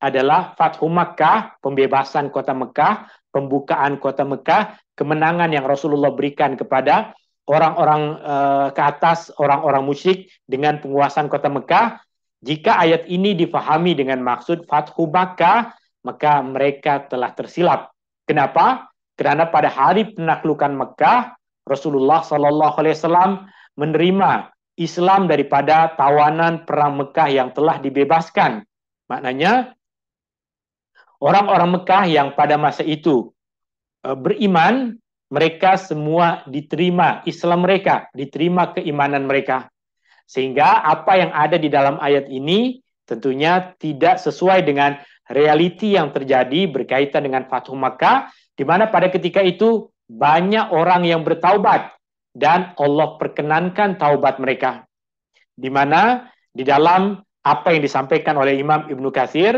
adalah Fathu Mekah, pembebasan kota Mekah, pembukaan kota Mekah, kemenangan yang Rasulullah berikan kepada orang-orang e, ke atas, orang-orang musyrik dengan penguasaan kota Mekah. Jika ayat ini difahami dengan maksud Fathu Mekah, maka mereka telah tersilap. Kenapa? Karena pada hari penaklukan Mekah, Rasulullah Shallallahu Alaihi Wasallam menerima Islam daripada tawanan perang Mekah yang telah dibebaskan. Maknanya orang-orang Mekah yang pada masa itu eh, beriman, mereka semua diterima Islam mereka, diterima keimanan mereka. Sehingga apa yang ada di dalam ayat ini tentunya tidak sesuai dengan realiti yang terjadi berkaitan dengan Fatuh Mekah di mana pada ketika itu banyak orang yang bertaubat dan Allah perkenankan taubat mereka. Di mana di dalam apa yang disampaikan oleh Imam Ibnu Katsir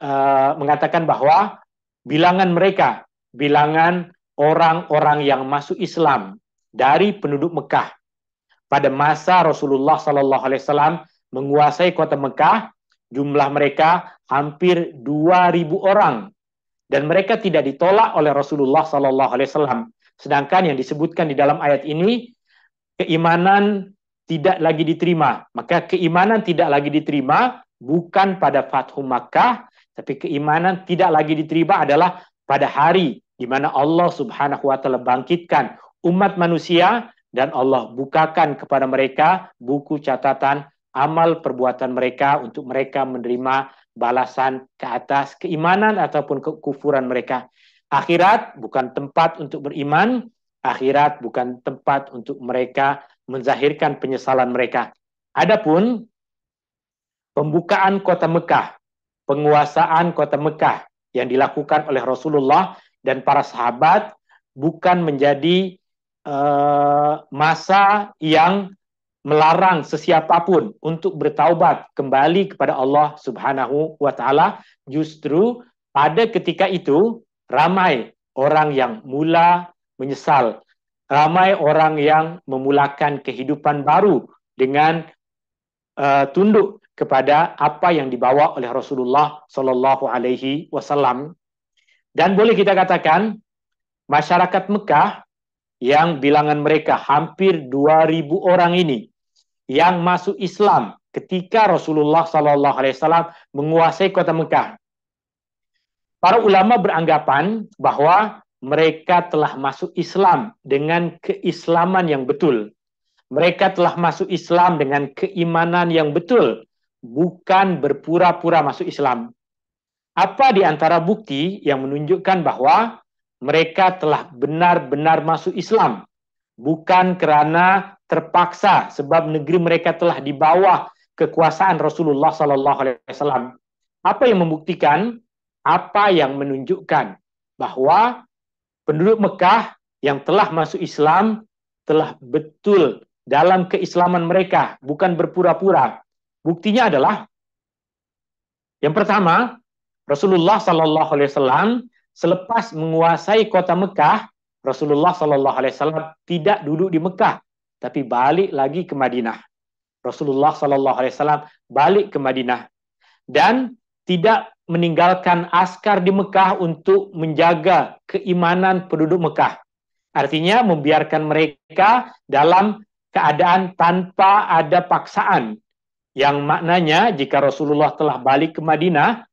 uh, mengatakan bahwa bilangan mereka, bilangan orang-orang yang masuk Islam dari penduduk Mekah pada masa Rasulullah Sallallahu Alaihi Wasallam menguasai kota Mekah, jumlah mereka hampir 2.000 orang dan mereka tidak ditolak oleh Rasulullah Sallallahu Alaihi Wasallam Sedangkan yang disebutkan di dalam ayat ini keimanan tidak lagi diterima. Maka keimanan tidak lagi diterima bukan pada Fathu Makkah, tapi keimanan tidak lagi diterima adalah pada hari di mana Allah Subhanahu wa taala bangkitkan umat manusia dan Allah bukakan kepada mereka buku catatan amal perbuatan mereka untuk mereka menerima balasan ke atas keimanan ataupun kekufuran mereka. Akhirat bukan tempat untuk beriman, akhirat bukan tempat untuk mereka menzahirkan penyesalan mereka. Adapun pembukaan kota Mekah, penguasaan kota Mekah yang dilakukan oleh Rasulullah dan para sahabat bukan menjadi uh, masa yang melarang sesiapapun untuk bertaubat kembali kepada Allah Subhanahu wa taala justru pada ketika itu Ramai orang yang mula menyesal. Ramai orang yang memulakan kehidupan baru dengan uh, tunduk kepada apa yang dibawa oleh Rasulullah Sallallahu Alaihi Wasallam. Dan boleh kita katakan masyarakat Mekah yang bilangan mereka hampir 2000 orang ini yang masuk Islam ketika Rasulullah Sallallahu alaihi wasallam menguasai kota Mekah. Para ulama beranggapan bahwa mereka telah masuk Islam dengan keislaman yang betul. Mereka telah masuk Islam dengan keimanan yang betul, bukan berpura-pura masuk Islam. Apa di antara bukti yang menunjukkan bahwa mereka telah benar-benar masuk Islam, bukan kerana terpaksa sebab negeri mereka telah di bawah kekuasaan Rasulullah Sallallahu Alaihi Wasallam. Apa yang membuktikan apa yang menunjukkan bahwa penduduk Mekah yang telah masuk Islam telah betul dalam keislaman mereka, bukan berpura-pura. Buktinya adalah yang pertama, Rasulullah Shallallahu Alaihi Wasallam selepas menguasai kota Mekah, Rasulullah Shallallahu Alaihi Wasallam tidak duduk di Mekah, tapi balik lagi ke Madinah. Rasulullah Shallallahu Alaihi Wasallam balik ke Madinah dan tidak meninggalkan askar di Mekah untuk menjaga keimanan penduduk Mekah. Artinya membiarkan mereka dalam keadaan tanpa ada paksaan. Yang maknanya jika Rasulullah telah balik ke Madinah,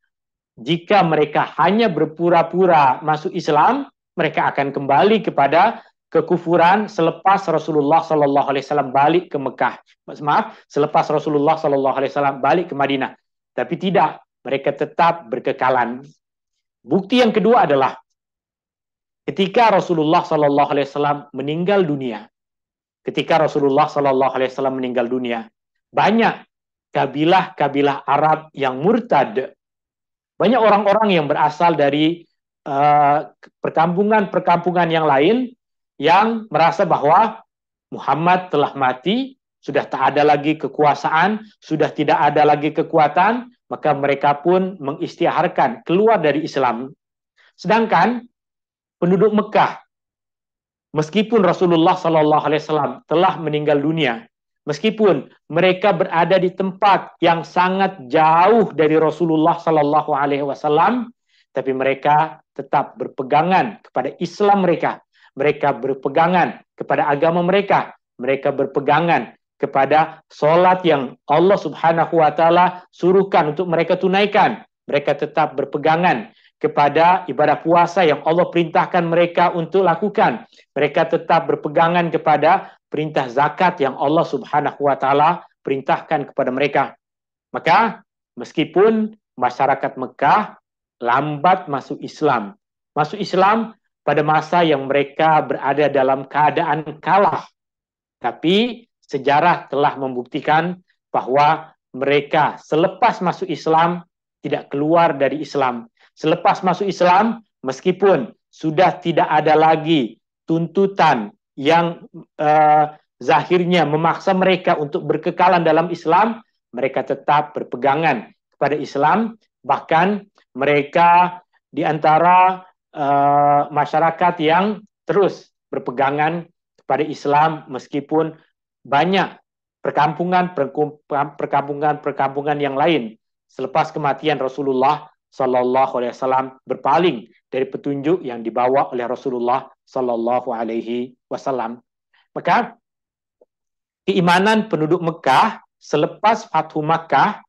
jika mereka hanya berpura-pura masuk Islam, mereka akan kembali kepada kekufuran selepas Rasulullah Shallallahu Alaihi Wasallam balik ke Mekah. Maaf, selepas Rasulullah Shallallahu Alaihi Wasallam balik ke Madinah. Tapi tidak, mereka tetap berkekalan. Bukti yang kedua adalah ketika Rasulullah Sallallahu Alaihi Wasallam meninggal dunia, ketika Rasulullah Sallallahu Alaihi Wasallam meninggal dunia, banyak kabilah-kabilah Arab yang murtad, banyak orang-orang yang berasal dari eh, perkampungan-perkampungan uh, perkampungan -perkampungan yang lain yang merasa bahwa Muhammad telah mati, sudah tak ada lagi kekuasaan, sudah tidak ada lagi kekuatan, maka mereka pun mengistiharkan keluar dari Islam. Sedangkan penduduk Mekah, meskipun Rasulullah Shallallahu Alaihi Wasallam telah meninggal dunia, meskipun mereka berada di tempat yang sangat jauh dari Rasulullah Shallallahu Alaihi Wasallam, tapi mereka tetap berpegangan kepada Islam mereka, mereka berpegangan kepada agama mereka, mereka berpegangan kepada solat yang Allah Subhanahu wa taala suruhkan untuk mereka tunaikan. Mereka tetap berpegangan kepada ibadah puasa yang Allah perintahkan mereka untuk lakukan. Mereka tetap berpegangan kepada perintah zakat yang Allah Subhanahu wa taala perintahkan kepada mereka. Maka meskipun masyarakat Mekah lambat masuk Islam, masuk Islam pada masa yang mereka berada dalam keadaan kalah. Tapi sejarah telah membuktikan bahwa mereka selepas masuk Islam tidak keluar dari Islam. Selepas masuk Islam, meskipun sudah tidak ada lagi tuntutan yang eh, zahirnya memaksa mereka untuk berkekalan dalam Islam, mereka tetap berpegangan kepada Islam. Bahkan mereka di antara eh, masyarakat yang terus berpegangan kepada Islam meskipun banyak perkampungan perkampungan perkampungan yang lain selepas kematian Rasulullah Shallallahu Alaihi Wasallam berpaling dari petunjuk yang dibawa oleh Rasulullah Shallallahu Alaihi Wasallam. Maka keimanan penduduk Mekah selepas Fathu Makkah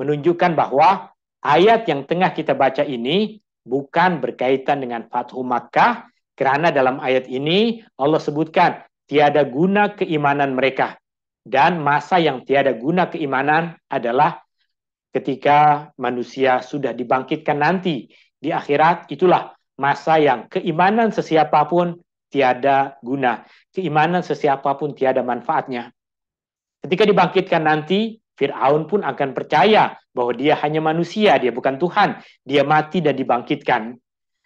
menunjukkan bahwa ayat yang tengah kita baca ini bukan berkaitan dengan Fathu Makkah kerana dalam ayat ini Allah sebutkan tiada guna keimanan mereka. Dan masa yang tiada guna keimanan adalah ketika manusia sudah dibangkitkan nanti di akhirat, itulah masa yang keimanan sesiapapun tiada guna. Keimanan sesiapapun tiada manfaatnya. Ketika dibangkitkan nanti, Fir'aun pun akan percaya bahwa dia hanya manusia, dia bukan Tuhan. Dia mati dan dibangkitkan.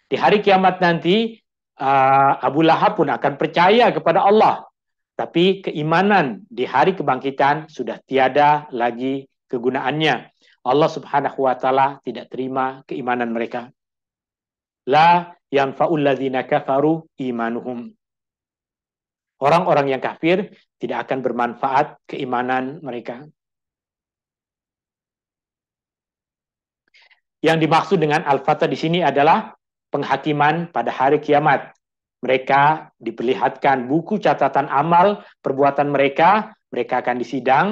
Di hari kiamat nanti, uh, Abu Lahab pun akan percaya kepada Allah. Tapi keimanan di hari kebangkitan sudah tiada lagi kegunaannya. Allah Subhanahu wa taala tidak terima keimanan mereka. La yanfa'ul ladhina kafaru imanuhum. Orang-orang yang kafir tidak akan bermanfaat keimanan mereka. Yang dimaksud dengan al-fatah di sini adalah penghakiman pada hari kiamat. Mereka diperlihatkan buku catatan amal perbuatan mereka, mereka akan disidang,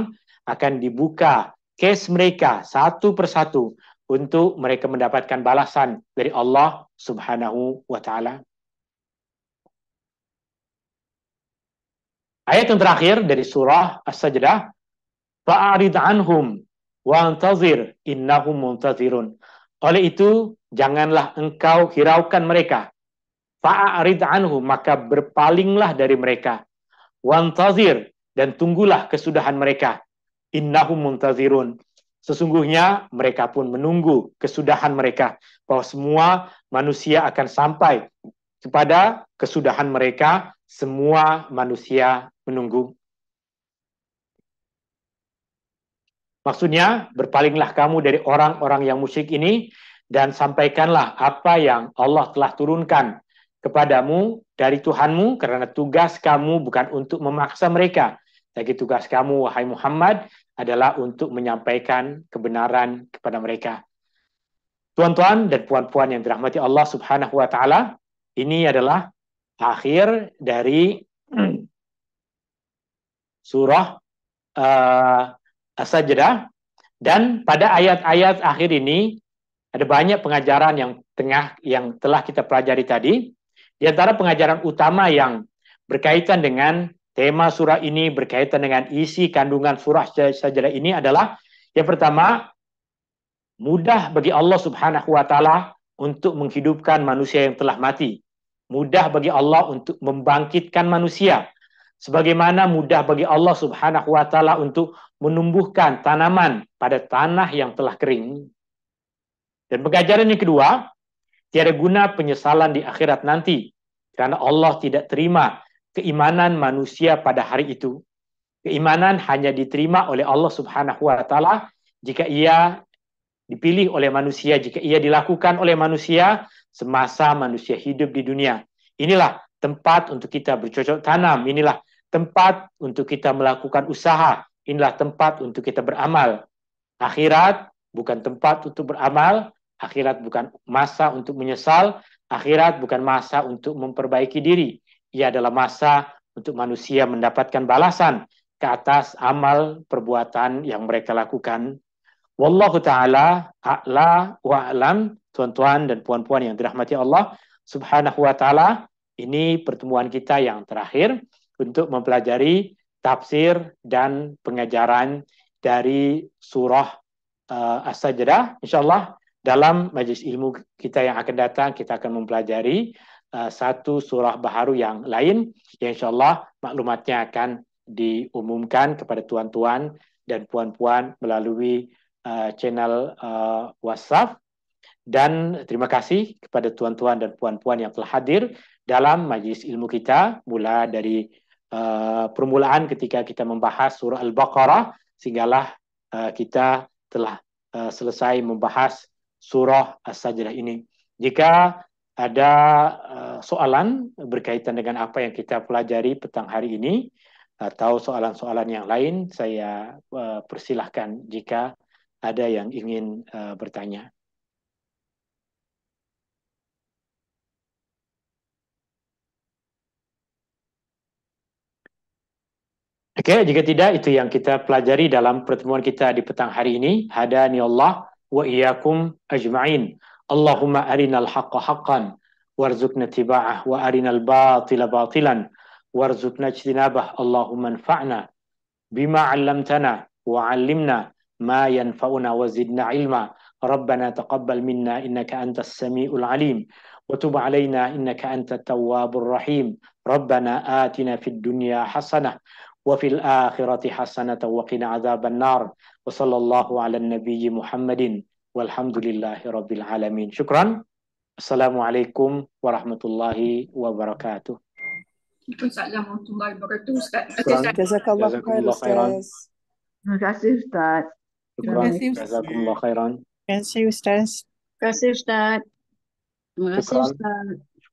akan dibuka case mereka satu persatu untuk mereka mendapatkan balasan dari Allah Subhanahu wa taala. Ayat yang terakhir dari surah As-Sajdah, "Fa'rid anhum wa antazir innahum muntazirun." Oleh itu, janganlah engkau hiraukan mereka. Fa'arid anhu, maka berpalinglah dari mereka. Wantazir, dan tunggulah kesudahan mereka. Innahu muntazirun. Sesungguhnya mereka pun menunggu kesudahan mereka bahwa semua manusia akan sampai kepada kesudahan mereka, semua manusia menunggu. Maksudnya, berpalinglah kamu dari orang-orang yang musyrik ini dan sampaikanlah apa yang Allah telah turunkan kepadamu dari Tuhanmu karena tugas kamu bukan untuk memaksa mereka. Tapi tugas kamu, wahai Muhammad, adalah untuk menyampaikan kebenaran kepada mereka. Tuan-tuan dan puan-puan yang dirahmati Allah Subhanahu wa taala, ini adalah akhir dari *clears throat* surah uh, sajadah dan pada ayat-ayat akhir ini ada banyak pengajaran yang tengah yang telah kita pelajari tadi. Di antara pengajaran utama yang berkaitan dengan tema surah ini berkaitan dengan isi kandungan surah sajadah ini adalah yang pertama mudah bagi Allah Subhanahu wa taala untuk menghidupkan manusia yang telah mati. Mudah bagi Allah untuk membangkitkan manusia Sebagaimana mudah bagi Allah Subhanahu wa taala untuk menumbuhkan tanaman pada tanah yang telah kering. Dan pengajaran yang kedua, tiada guna penyesalan di akhirat nanti karena Allah tidak terima keimanan manusia pada hari itu. Keimanan hanya diterima oleh Allah Subhanahu wa taala jika ia dipilih oleh manusia, jika ia dilakukan oleh manusia semasa manusia hidup di dunia. Inilah tempat untuk kita bercocok tanam, inilah tempat untuk kita melakukan usaha, inilah tempat untuk kita beramal. Akhirat bukan tempat untuk beramal, akhirat bukan masa untuk menyesal, akhirat bukan masa untuk memperbaiki diri. Ia adalah masa untuk manusia mendapatkan balasan ke atas amal perbuatan yang mereka lakukan. Wallahu taala a'la wa alam, tuan-tuan dan puan-puan yang dirahmati Allah Subhanahu wa taala. Ini pertemuan kita yang terakhir untuk mempelajari tafsir dan pengajaran dari surah uh, As-Sajdah. Insyaallah dalam majlis ilmu kita yang akan datang kita akan mempelajari uh, satu surah baharu yang lain yang insyaallah maklumatnya akan diumumkan kepada tuan-tuan dan puan-puan melalui uh, channel uh, WhatsApp dan terima kasih kepada tuan-tuan dan puan-puan yang telah hadir dalam majlis ilmu kita mula dari uh, permulaan ketika kita membahas surah Al-Baqarah sehinggalah uh, kita telah uh, selesai membahas surah As-Sajdah ini. Jika ada uh, soalan berkaitan dengan apa yang kita pelajari petang hari ini atau soalan-soalan yang lain, saya uh, persilahkan jika ada yang ingin uh, bertanya. Oke, okay, jika tidak itu yang kita pelajari dalam pertemuan kita di petang hari ini. Hadani Allah wa iyyakum ajma'in. Allahumma arinal haqqa haqqan warzuqna tiba'ah wa arinal batila batilan warzuqna ijtinabah. Allahumma anfa'na bima 'allamtana wa 'allimna ma yanfa'una wa zidna ilma. Rabbana تقبل minna إنك أنت samiul alim. وتب علينا إنك أنت التواب الرحيم ربنا آتنا في الدنيا حسنة وفي الآخرة حسنة وقنا عذاب النار وصلى الله على النبي محمد والحمد لله رب العالمين شكرا السلام عليكم ورحمة الله وبركاته جزاك الله خيرا جزاكم الله خيرا شكرا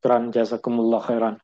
شكرا جزاكم الله خيرا